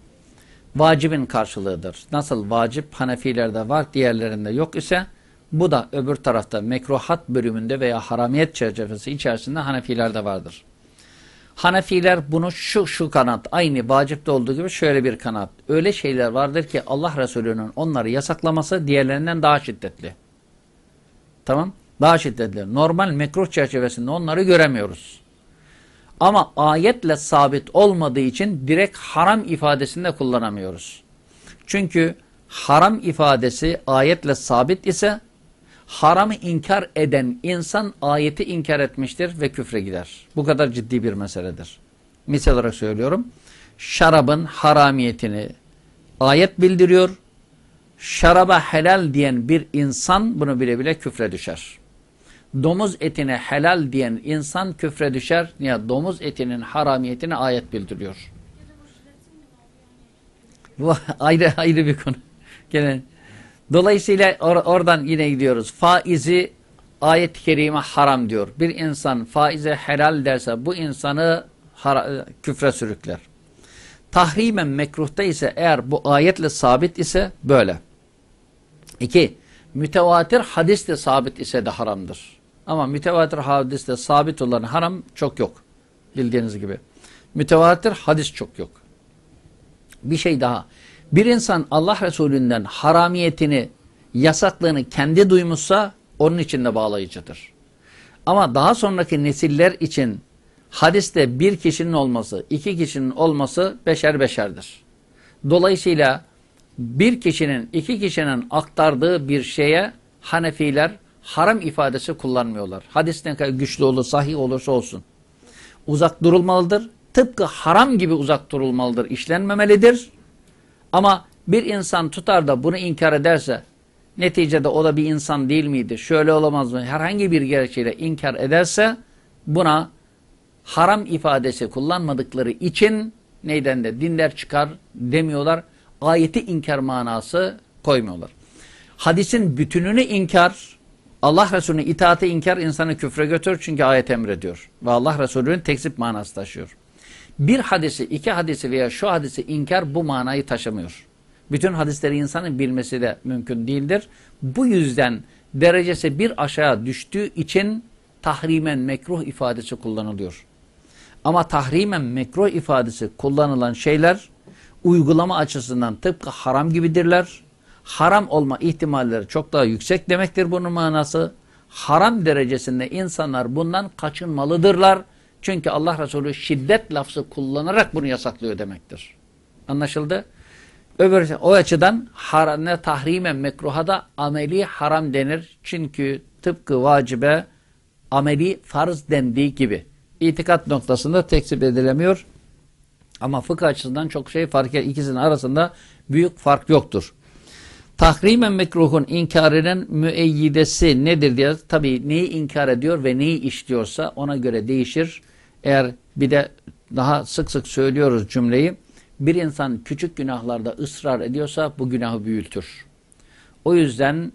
Vacibin karşılığıdır. Nasıl vacip Hanefilerde var, diğerlerinde yok ise bu da öbür tarafta mekruhat bölümünde veya haramiyet çerçevesi içerisinde Hanefilerde vardır. Hanefiler bunu şu şu kanat aynı vacipte olduğu gibi şöyle bir kanat. Öyle şeyler vardır ki Allah Resulü'nün onları yasaklaması diğerlerinden daha şiddetli. Tamam? Daha şiddetli. Normal mekruh çerçevesinde onları göremiyoruz. Ama ayetle sabit olmadığı için direkt haram ifadesinde kullanamıyoruz. Çünkü haram ifadesi ayetle sabit ise haramı inkar eden insan ayeti inkar etmiştir ve küfre gider. Bu kadar ciddi bir meseledir. Misal olarak söylüyorum. Şarabın haramiyetini ayet bildiriyor. Şaraba helal diyen bir insan bunu bile bile küfre düşer domuz etine helal diyen insan küfre düşer. Ya domuz etinin haramiyetini ayet bildiriyor. Bu [laughs] ayrı ayrı bir konu. Gene dolayısıyla or oradan yine gidiyoruz. Faizi ayet-i kerime haram diyor. Bir insan faize helal derse bu insanı e, küfre sürükler. Tahrimen mekruhta ise eğer bu ayetle sabit ise böyle. İki, mütevatir hadisle sabit ise de haramdır. Ama mütevatir hadiste sabit olan haram çok yok. Bildiğiniz gibi. Mütevatir hadis çok yok. Bir şey daha. Bir insan Allah Resulü'nden haramiyetini, yasaklığını kendi duymuşsa onun için de bağlayıcıdır. Ama daha sonraki nesiller için hadiste bir kişinin olması, iki kişinin olması beşer beşerdir. Dolayısıyla bir kişinin, iki kişinin aktardığı bir şeye Hanefiler haram ifadesi kullanmıyorlar. Hadis ne kadar güçlü olur, sahih olursa olsun. Uzak durulmalıdır. Tıpkı haram gibi uzak durulmalıdır, işlenmemelidir. Ama bir insan tutar da bunu inkar ederse, neticede o da bir insan değil miydi, şöyle olamaz mı, herhangi bir gerekçeyle inkar ederse, buna haram ifadesi kullanmadıkları için neyden de dinler çıkar demiyorlar. Ayeti inkar manası koymuyorlar. Hadisin bütününü inkar, Allah Resulü'ne itaate inkar insanı küfre götür çünkü ayet emrediyor. Ve Allah Resulü'nün tekzip manası taşıyor. Bir hadisi, iki hadisi veya şu hadisi inkar bu manayı taşımıyor. Bütün hadisleri insanın bilmesi de mümkün değildir. Bu yüzden derecesi bir aşağı düştüğü için tahrimen mekruh ifadesi kullanılıyor. Ama tahrimen mekruh ifadesi kullanılan şeyler uygulama açısından tıpkı haram gibidirler haram olma ihtimalleri çok daha yüksek demektir bunun manası. Haram derecesinde insanlar bundan kaçınmalıdırlar. Çünkü Allah Resulü şiddet lafzı kullanarak bunu yasaklıyor demektir. Anlaşıldı? Öbür, o açıdan harane tahrimen mekruha da ameli haram denir. Çünkü tıpkı vacibe ameli farz dendiği gibi. İtikat noktasında tekzip edilemiyor. Ama fıkıh açısından çok şey fark ikisinin arasında büyük fark yoktur. Tahrimen mekruhun inkar eden müeyyidesi nedir diye tabii neyi inkar ediyor ve neyi işliyorsa ona göre değişir. Eğer bir de daha sık sık söylüyoruz cümleyi. Bir insan küçük günahlarda ısrar ediyorsa bu günahı büyütür. O yüzden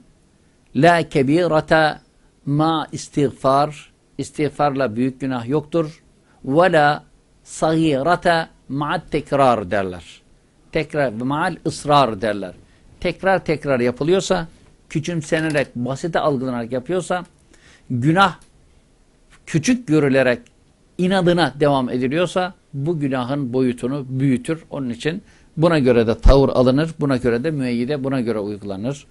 la kebirata ma istiğfar istiğfarla büyük günah yoktur. Ve la sagirata ma'at tekrar derler. Tekrar ma'al ısrar derler tekrar tekrar yapılıyorsa, küçümsenerek, basite algılanarak yapıyorsa, günah küçük görülerek inadına devam ediliyorsa bu günahın boyutunu büyütür. Onun için buna göre de tavır alınır, buna göre de müeyyide, buna göre uygulanır.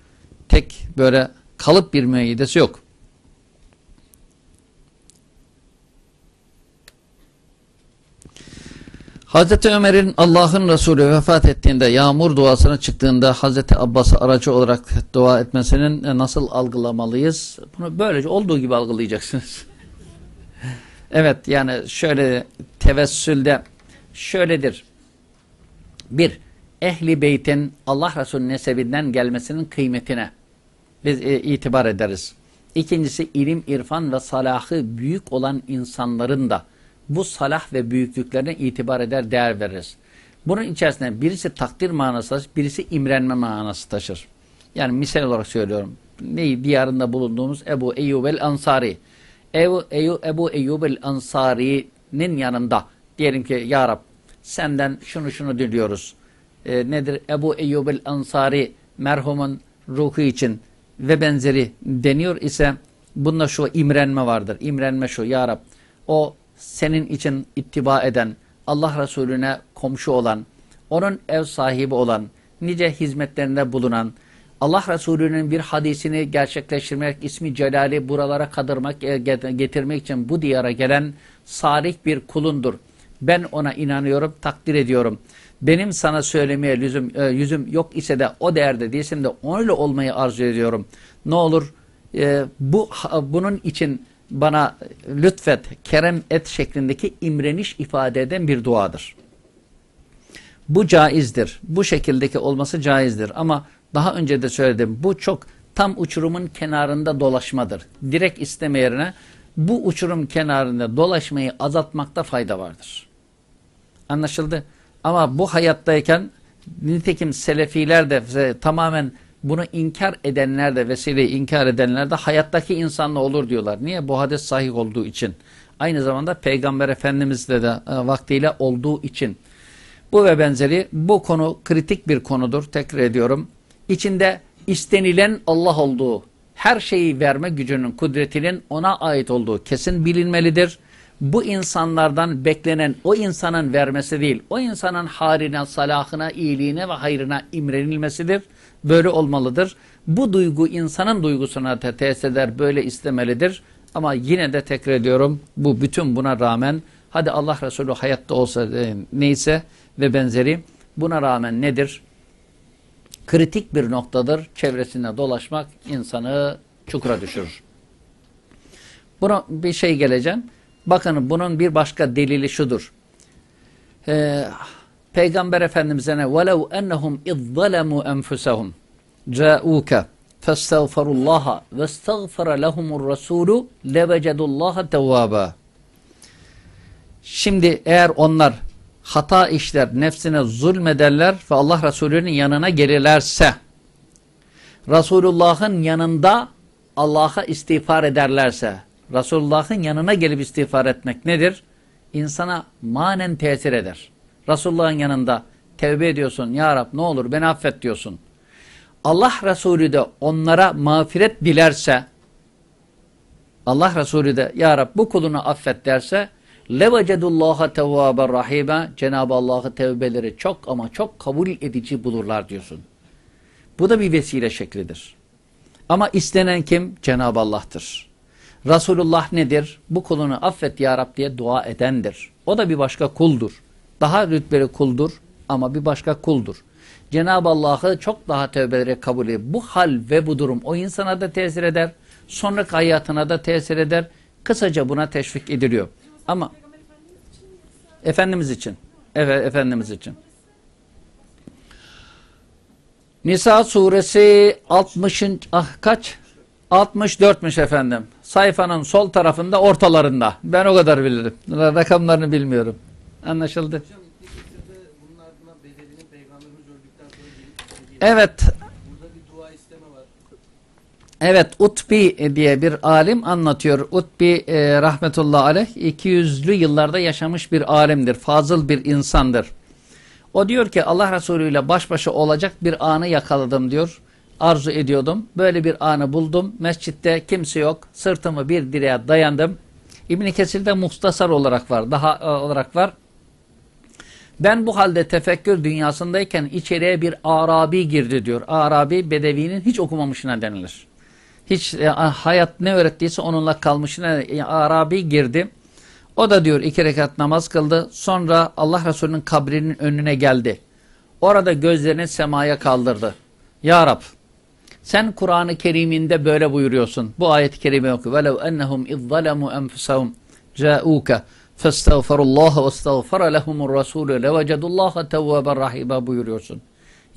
Tek böyle kalıp bir müeyyidesi yok. Hazreti Ömer'in Allah'ın Resulü vefat ettiğinde yağmur duasına çıktığında Hazreti Abbas'a aracı olarak dua etmesinin e, nasıl algılamalıyız? Bunu böylece olduğu gibi algılayacaksınız. [laughs] evet yani şöyle tevessülde şöyledir. Bir, ehli beytin Allah Resulü nesebinden gelmesinin kıymetine biz e, itibar ederiz. İkincisi ilim, irfan ve salahı büyük olan insanların da bu salah ve büyüklüklerine itibar eder, değer veririz. Bunun içerisinde birisi takdir manası taşır, birisi imrenme manası taşır. Yani misal olarak söylüyorum. Neyi? Diyarında bulunduğumuz Ebu Eyyub el-Ansari. Ebu, Eyyub, Ebu Eyyub el-Ansari'nin yanında diyelim ki Ya Rab senden şunu şunu diliyoruz. E, nedir? Ebu Eyyub el-Ansari merhumun ruhu için ve benzeri deniyor ise bunda şu imrenme vardır. İmrenme şu Ya Rab o senin için ittiba eden, Allah Resulüne komşu olan, onun ev sahibi olan, nice hizmetlerinde bulunan, Allah Resulü'nün bir hadisini gerçekleştirmek, ismi celali buralara kadırmak, e, getirmek için bu diyara gelen salih bir kulundur. Ben ona inanıyorum, takdir ediyorum. Benim sana söylemeye lüzum, e, yüzüm yok ise de o değerde değilsin de öyle olmayı arzu ediyorum. Ne olur e, bu bunun için bana lütfet, kerem et şeklindeki imreniş ifade eden bir duadır. Bu caizdir. Bu şekildeki olması caizdir. Ama daha önce de söyledim. Bu çok tam uçurumun kenarında dolaşmadır. Direkt isteme yerine bu uçurum kenarında dolaşmayı azaltmakta fayda vardır. Anlaşıldı. Ama bu hayattayken nitekim selefiler de e, tamamen bunu inkar edenler de vesileyi inkar edenler de hayattaki insanla olur diyorlar. Niye? Bu hadis sahih olduğu için. Aynı zamanda Peygamber Efendimiz'de de e, vaktiyle olduğu için. Bu ve benzeri bu konu kritik bir konudur. Tekrar ediyorum. İçinde istenilen Allah olduğu, her şeyi verme gücünün, kudretinin ona ait olduğu kesin bilinmelidir. Bu insanlardan beklenen o insanın vermesi değil, o insanın harine, salahına, iyiliğine ve hayrına imrenilmesidir böyle olmalıdır. Bu duygu insanın duygusuna te tesis eder, böyle istemelidir. Ama yine de tekrar ediyorum bu bütün buna rağmen hadi Allah Resulü hayatta olsa e, neyse ve benzeri buna rağmen nedir? Kritik bir noktadır. Çevresinde dolaşmak insanı çukura düşürür. Buna bir şey geleceğim. Bakın bunun bir başka delili şudur. Ee, Peygamber Efendimiz'e ne? وَلَوْ اَنَّهُمْ اِذْ ظَلَمُوا اَنْفُسَهُمْ جَاءُوكَ فَاسْتَغْفَرُوا اللّٰهَ وَاسْتَغْفَرَ لَهُمُ الرَّسُولُ لَوَجَدُوا اللّٰهَ تَوَّابًا Şimdi eğer onlar hata işler, nefsine zulmederler ve Allah Resulü'nün yanına gelirlerse, Resulullah'ın yanında Allah'a istiğfar ederlerse, Resulullah'ın yanına gelip istiğfar etmek nedir? İnsana manen tesir eder. Resulullah'ın yanında tevbe ediyorsun. Ya Rab ne olur beni affet diyorsun. Allah Resulü de onlara mağfiret dilerse Allah Resulü de Ya Rab bu kulunu affet derse levecedullaha tevvaben rahime Cenab-ı Allah'ı tevbeleri çok ama çok kabul edici bulurlar diyorsun. Bu da bir vesile şeklidir. Ama istenen kim? Cenab-ı Allah'tır. Resulullah nedir? Bu kulunu affet ya Rab diye dua edendir. O da bir başka kuldur. Daha rütbeli kuldur ama bir başka kuldur. Cenab-ı Allah'ı çok daha tövbeleri kabul ediyor. Bu hal ve bu durum o insana da tesir eder. Sonraki hayatına da tesir eder. Kısaca buna teşvik ediliyor. Ama Efendimiz için. Evet, Efendimiz için. Nisa suresi 60. Ah kaç? 64'müş efendim. Sayfanın sol tarafında ortalarında. Ben o kadar bilirim. Rakamlarını bilmiyorum. Anlaşıldı. Şey evet. Evet Utbi e, diye bir alim anlatıyor. Utbi e, rahmetullahi aleyh 200'lü yıllarda yaşamış bir alimdir. Fazıl bir insandır. O diyor ki Allah Resulü ile baş başa olacak bir anı yakaladım diyor. Arzu ediyordum. Böyle bir anı buldum. Mescitte kimse yok. Sırtımı bir direğe dayandım. İbn Kesir'de muhtasar olarak var. Daha e, olarak var. Ben bu halde tefekkür dünyasındayken içeriye bir Arabi girdi diyor. Arabi Bedevi'nin hiç okumamışına denilir. Hiç e, hayat ne öğrettiyse onunla kalmışına e, Arabi girdi. O da diyor iki rekat namaz kıldı. Sonra Allah Resulü'nün kabrinin önüne geldi. Orada gözlerini semaya kaldırdı. Ya Rab sen Kur'an-ı Kerim'inde böyle buyuruyorsun. Bu ayet-i kerime oku. وَلَوْ اَنَّهُمْ اِذْ ظَلَمُوا اَنْفُسَهُمْ جَاءُوكَ Festağfirullah ve estağfara lehumur rasulü levecedullaha tevveben rahiba buyuruyorsun.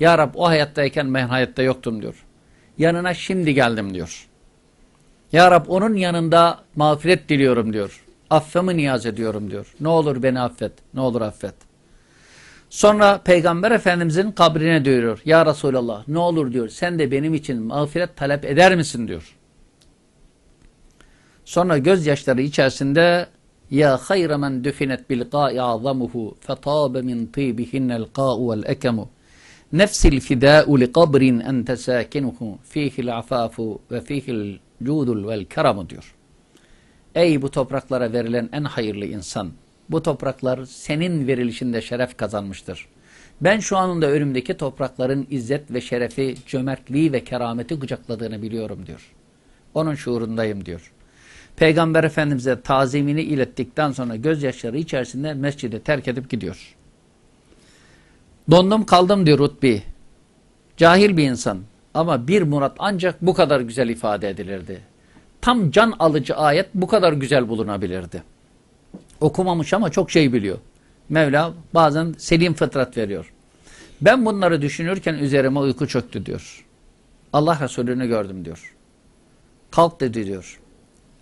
Ya Rab o hayattayken ben hayatta yoktum diyor. Yanına şimdi geldim diyor. Ya Rab onun yanında mağfiret diliyorum diyor. Affımı niyaz ediyorum diyor. Ne olur beni affet. Ne olur affet. Sonra Peygamber Efendimizin kabrine diyor. Ya Resulallah ne olur diyor. Sen de benim için mağfiret talep eder misin diyor. Sonra gözyaşları içerisinde ya hayra men düfinet bil qa'i azamuhu fetabe min tibihinnel qa'u vel ekemu. Nefsil fidâ'u li kabrin ente sâkinuhu fihil afâfu ve fihil cudul vel keramu diyor. Ey bu topraklara verilen en hayırlı insan. Bu topraklar senin verilişinde şeref kazanmıştır. Ben şu anında önümdeki toprakların izzet ve şerefi, cömertliği ve kerameti kucakladığını biliyorum diyor. Onun şuurundayım diyor. Peygamber Efendimiz'e tazimini ilettikten sonra gözyaşları içerisinde mescidi terk edip gidiyor. Dondum kaldım diyor Rutbi. Cahil bir insan ama bir murat ancak bu kadar güzel ifade edilirdi. Tam can alıcı ayet bu kadar güzel bulunabilirdi. Okumamış ama çok şey biliyor. Mevla bazen selim fıtrat veriyor. Ben bunları düşünürken üzerime uyku çöktü diyor. Allah Resulü'nü gördüm diyor. Kalk dedi diyor.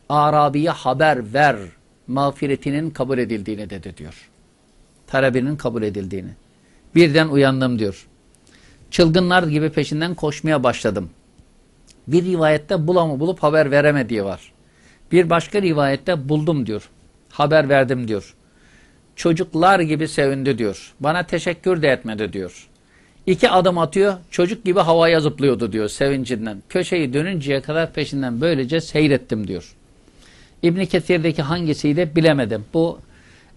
Arabi'ye haber ver mağfiretinin kabul edildiğini dedi diyor. Talebinin kabul edildiğini. Birden uyandım diyor. Çılgınlar gibi peşinden koşmaya başladım. Bir rivayette bulamı bulup haber veremediği var. Bir başka rivayette buldum diyor. Haber verdim diyor. Çocuklar gibi sevindi diyor. Bana teşekkür de etmedi diyor. İki adım atıyor, çocuk gibi havaya zıplıyordu diyor sevincinden. Köşeyi dönünceye kadar peşinden böylece seyrettim diyor. İbn Kesir'deki hangisiyle bilemedim. Bu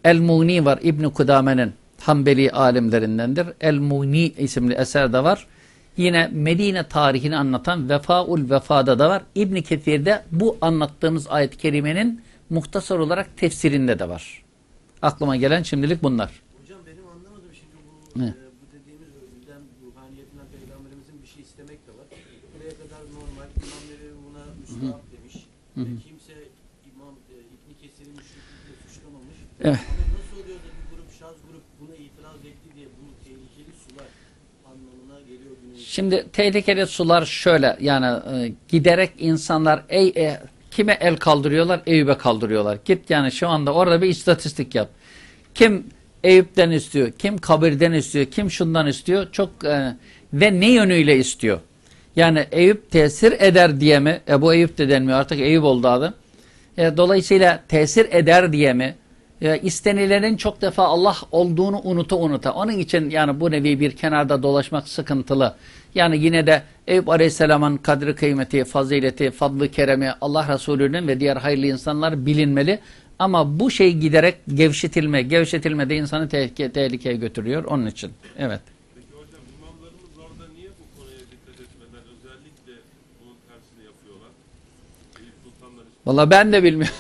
El-Muni var İbn Kudame'nin Hanbeli alimlerindendir. El-Muni isimli eser de var. Yine Medine tarihini anlatan Vefaul Vefa'da da var. İbn Kesir'de bu anlattığımız ayet-i kerimenin muhtasar olarak tefsirinde de var. Aklıma gelen şimdilik bunlar. Hocam benim anlamadım şimdi şey bu, e, dediğimiz özüden, ruhaniyetinden peygamberimizin bir şey istemek de var. Buraya kadar normal, imamları buna müstahap demiş. Hı imam e, İbni Kesir'i müşriklikle suçlamamış. Evet. Ama nasıl oluyor da bir grup şaz grup buna itiraz etti diye bu tehlikeli sular anlamına geliyor. Günümüzde. Şimdi tehlikeli sular şöyle yani e, giderek insanlar ey e, kime el kaldırıyorlar? Eyüp'e kaldırıyorlar. Git yani şu anda orada bir istatistik yap. Kim Eyüp'ten istiyor, kim kabirden istiyor, kim şundan istiyor çok e, ve ne yönüyle istiyor? Yani Eyüp tesir eder diye mi? E bu Eyüp de denmiyor artık Eyüp oldu adam e, dolayısıyla tesir eder diye mi? E, istenilenin çok defa Allah olduğunu unuta unuta. Onun için yani bu nevi bir kenarda dolaşmak sıkıntılı. Yani yine de Eyüp Aleyhisselam'ın kadri kıymeti, fazileti, fadlı keremi, Allah Resulü'nün ve diğer hayırlı insanlar bilinmeli. Ama bu şey giderek gevşetilme, gevşetilme de insanı tehlikeye götürüyor onun için. Evet. Valla ben de bilmiyorum.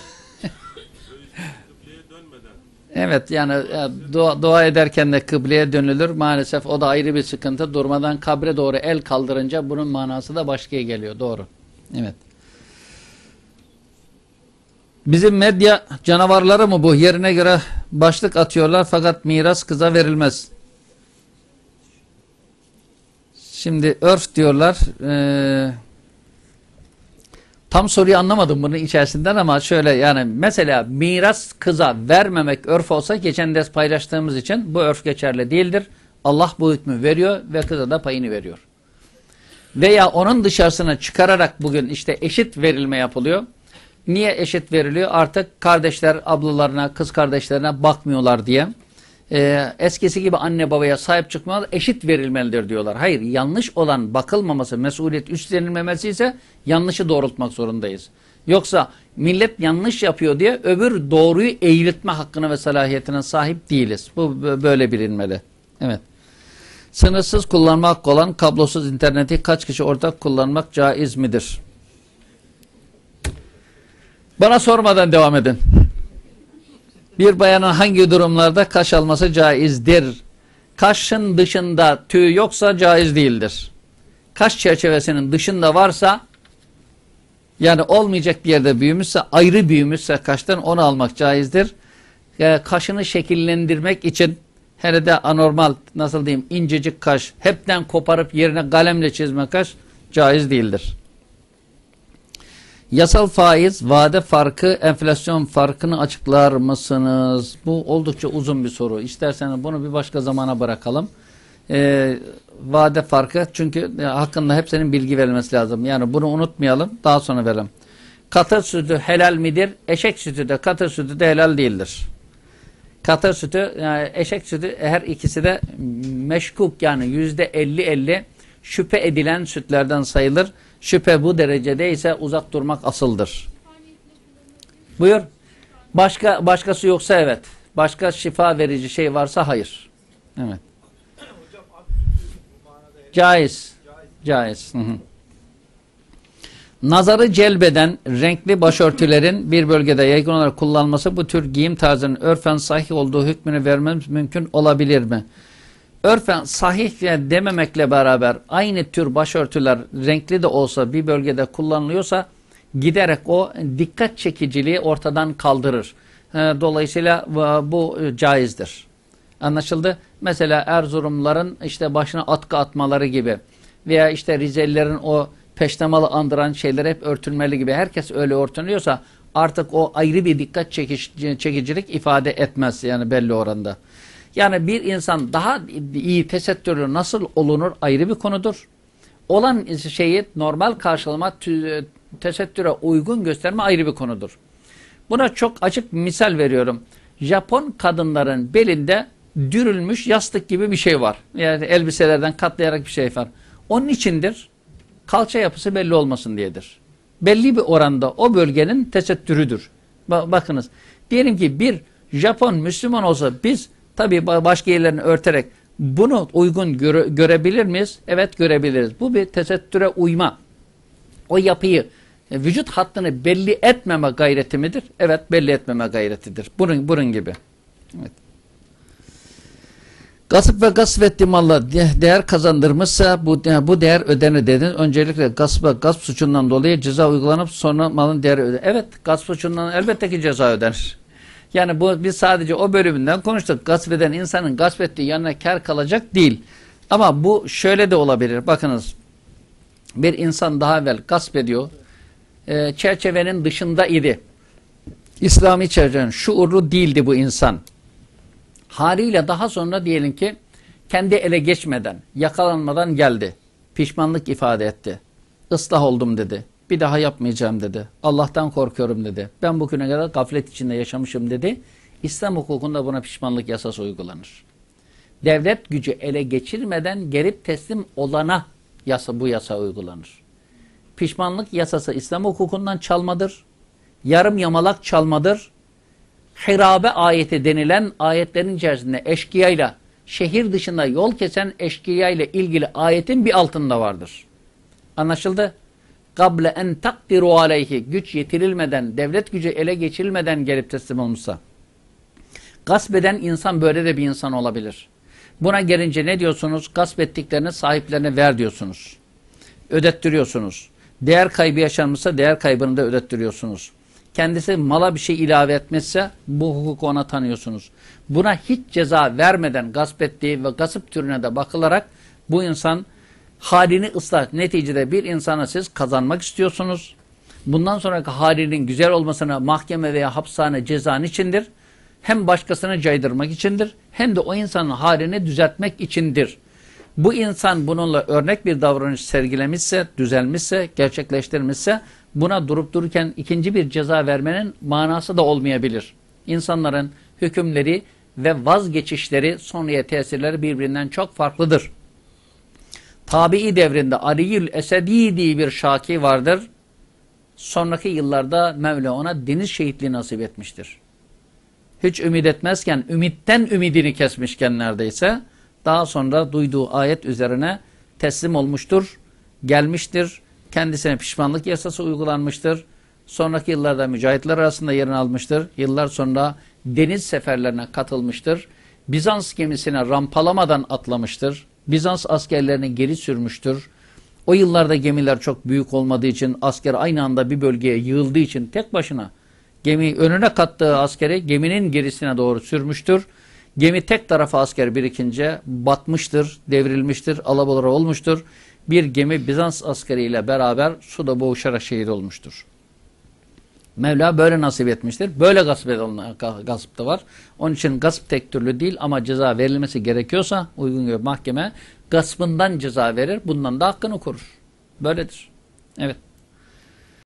[laughs] evet yani e, dua, dua ederken de kıbleye dönülür. Maalesef o da ayrı bir sıkıntı. Durmadan kabre doğru el kaldırınca bunun manası da başkaya geliyor. Doğru. Evet. Bizim medya canavarları mı bu? Yerine göre başlık atıyorlar fakat miras kıza verilmez. Şimdi örf diyorlar. Ee, Tam soruyu anlamadım bunun içerisinden ama şöyle yani mesela miras kıza vermemek örf olsa geçen ders paylaştığımız için bu örf geçerli değildir. Allah bu hükmü veriyor ve kıza da payını veriyor. Veya onun dışarısına çıkararak bugün işte eşit verilme yapılıyor. Niye eşit veriliyor? Artık kardeşler ablalarına, kız kardeşlerine bakmıyorlar diye e, eskisi gibi anne babaya sahip çıkmalı, eşit verilmelidir diyorlar. Hayır, yanlış olan bakılmaması, mesuliyet üstlenilmemesi ise yanlışı doğrultmak zorundayız. Yoksa millet yanlış yapıyor diye öbür doğruyu eğiltme hakkına ve salahiyetine sahip değiliz. Bu böyle bilinmeli. Evet. Sınırsız kullanma hakkı olan kablosuz interneti kaç kişi ortak kullanmak caiz midir? Bana sormadan devam edin bir bayanın hangi durumlarda kaş alması caizdir? Kaşın dışında tüy yoksa caiz değildir. Kaş çerçevesinin dışında varsa yani olmayacak bir yerde büyümüşse ayrı büyümüşse kaştan onu almak caizdir. Ee, kaşını şekillendirmek için hele de anormal nasıl diyeyim incecik kaş hepten koparıp yerine kalemle çizme kaş caiz değildir. Yasal faiz, vade farkı, enflasyon farkını açıklar mısınız? Bu oldukça uzun bir soru. İsterseniz bunu bir başka zamana bırakalım. Ee, vade farkı çünkü e, hakkında hepsinin bilgi verilmesi lazım. Yani bunu unutmayalım, daha sonra verelim. Katır sütü helal midir? Eşek sütü de katır sütü de helal değildir. Katır sütü, yani e, eşek sütü her ikisi de meşkuk yani yüzde 50 elli şüphe edilen sütlerden sayılır. Şüphe bu derecede ise uzak durmak asıldır. Buyur. Başka başkası yoksa evet. Başka şifa verici şey varsa hayır. Evet. Caiz. Caiz. Hı hı. Nazarı celbeden renkli başörtülerin bir bölgede yaygın olarak kullanılması bu tür giyim tarzının örfen sahih olduğu hükmünü vermemiz mümkün olabilir mi? örfen sahih dememekle beraber aynı tür başörtüler renkli de olsa bir bölgede kullanılıyorsa giderek o dikkat çekiciliği ortadan kaldırır. Ee, dolayısıyla bu e, caizdir. Anlaşıldı? Mesela Erzurumların işte başına atkı atmaları gibi veya işte Rizelilerin o peştemalı andıran şeyler hep örtülmeli gibi herkes öyle örtünüyorsa artık o ayrı bir dikkat çekiş, çekicilik ifade etmez yani belli oranda. Yani bir insan daha iyi tesettürlü nasıl olunur ayrı bir konudur. Olan şeyi normal karşılama, tesettüre uygun gösterme ayrı bir konudur. Buna çok açık misal veriyorum. Japon kadınların belinde dürülmüş yastık gibi bir şey var. Yani elbiselerden katlayarak bir şey var. Onun içindir kalça yapısı belli olmasın diyedir. Belli bir oranda o bölgenin tesettürüdür. Ba bakınız diyelim ki bir Japon Müslüman olsa biz Tabii başka yerlerini örterek bunu uygun göre, görebilir miyiz? Evet görebiliriz. Bu bir tesettüre uyma. O yapıyı, e, vücut hattını belli etmeme gayreti midir? Evet belli etmeme gayretidir. Bunun, bunun gibi. Evet. Gasp ve gasvetti malla değer kazandırmışsa bu e, bu değer ödenir dediniz. Öncelikle gasp ve gasp suçundan dolayı ceza uygulanıp sonra malın değeri ödenir. Evet gasp suçundan elbette ki ceza ödenir. Yani bu biz sadece o bölümünden konuştuk. Gasp eden insanın gasp ettiği yanına kar kalacak değil. Ama bu şöyle de olabilir. Bakınız bir insan daha evvel gasp ediyor. E, çerçevenin dışında idi. İslami çerçevenin şuurlu değildi bu insan. Haliyle daha sonra diyelim ki kendi ele geçmeden, yakalanmadan geldi. Pişmanlık ifade etti. Islah oldum dedi bir daha yapmayacağım dedi. Allah'tan korkuyorum dedi. Ben bugüne kadar gaflet içinde yaşamışım dedi. İslam hukukunda buna pişmanlık yasası uygulanır. Devlet gücü ele geçirmeden gelip teslim olana yasa, bu yasa uygulanır. Pişmanlık yasası İslam hukukundan çalmadır. Yarım yamalak çalmadır. Hirabe ayeti denilen ayetlerin içerisinde eşkıyayla, şehir dışında yol kesen eşkıyayla ilgili ayetin bir altında vardır. Anlaşıldı? قَبْلَ اَنْ تَقْدِرُوا Aleyhi Güç yetirilmeden, devlet gücü ele geçirilmeden gelip teslim olmuşsa. Gasp eden insan böyle de bir insan olabilir. Buna gelince ne diyorsunuz? Gasp ettiklerini sahiplerine ver diyorsunuz. Ödettiriyorsunuz. Değer kaybı yaşanmışsa değer kaybını da ödettiriyorsunuz. Kendisi mala bir şey ilave etmezse bu hukuku ona tanıyorsunuz. Buna hiç ceza vermeden gasp ettiği ve gasp türüne de bakılarak bu insan halini ıslat. Neticede bir insana siz kazanmak istiyorsunuz. Bundan sonraki halinin güzel olmasına mahkeme veya hapishane cezan içindir. Hem başkasını caydırmak içindir hem de o insanın halini düzeltmek içindir. Bu insan bununla örnek bir davranış sergilemişse, düzelmişse, gerçekleştirmişse buna durup dururken ikinci bir ceza vermenin manası da olmayabilir. İnsanların hükümleri ve vazgeçişleri sonraya tesirleri birbirinden çok farklıdır. Tabi'i devrinde Ariyül Esedi diye bir şaki vardır. Sonraki yıllarda Mevla ona deniz şehitliği nasip etmiştir. Hiç ümit etmezken, ümitten ümidini kesmişken neredeyse daha sonra duyduğu ayet üzerine teslim olmuştur, gelmiştir. Kendisine pişmanlık yasası uygulanmıştır. Sonraki yıllarda mücahitler arasında yerini almıştır. Yıllar sonra deniz seferlerine katılmıştır. Bizans gemisine rampalamadan atlamıştır. Bizans askerlerini geri sürmüştür. O yıllarda gemiler çok büyük olmadığı için asker aynı anda bir bölgeye yığıldığı için tek başına gemi önüne kattığı askeri geminin gerisine doğru sürmüştür. Gemi tek tarafa asker birikince batmıştır, devrilmiştir, alabalara olmuştur. Bir gemi Bizans askeriyle beraber suda boğuşarak şehit olmuştur. Mevla böyle nasip etmiştir. Böyle gasp edilen gasp da var. Onun için gasp tek türlü değil ama ceza verilmesi gerekiyorsa uygun bir mahkeme gaspından ceza verir. Bundan da hakkını korur. Böyledir. Evet.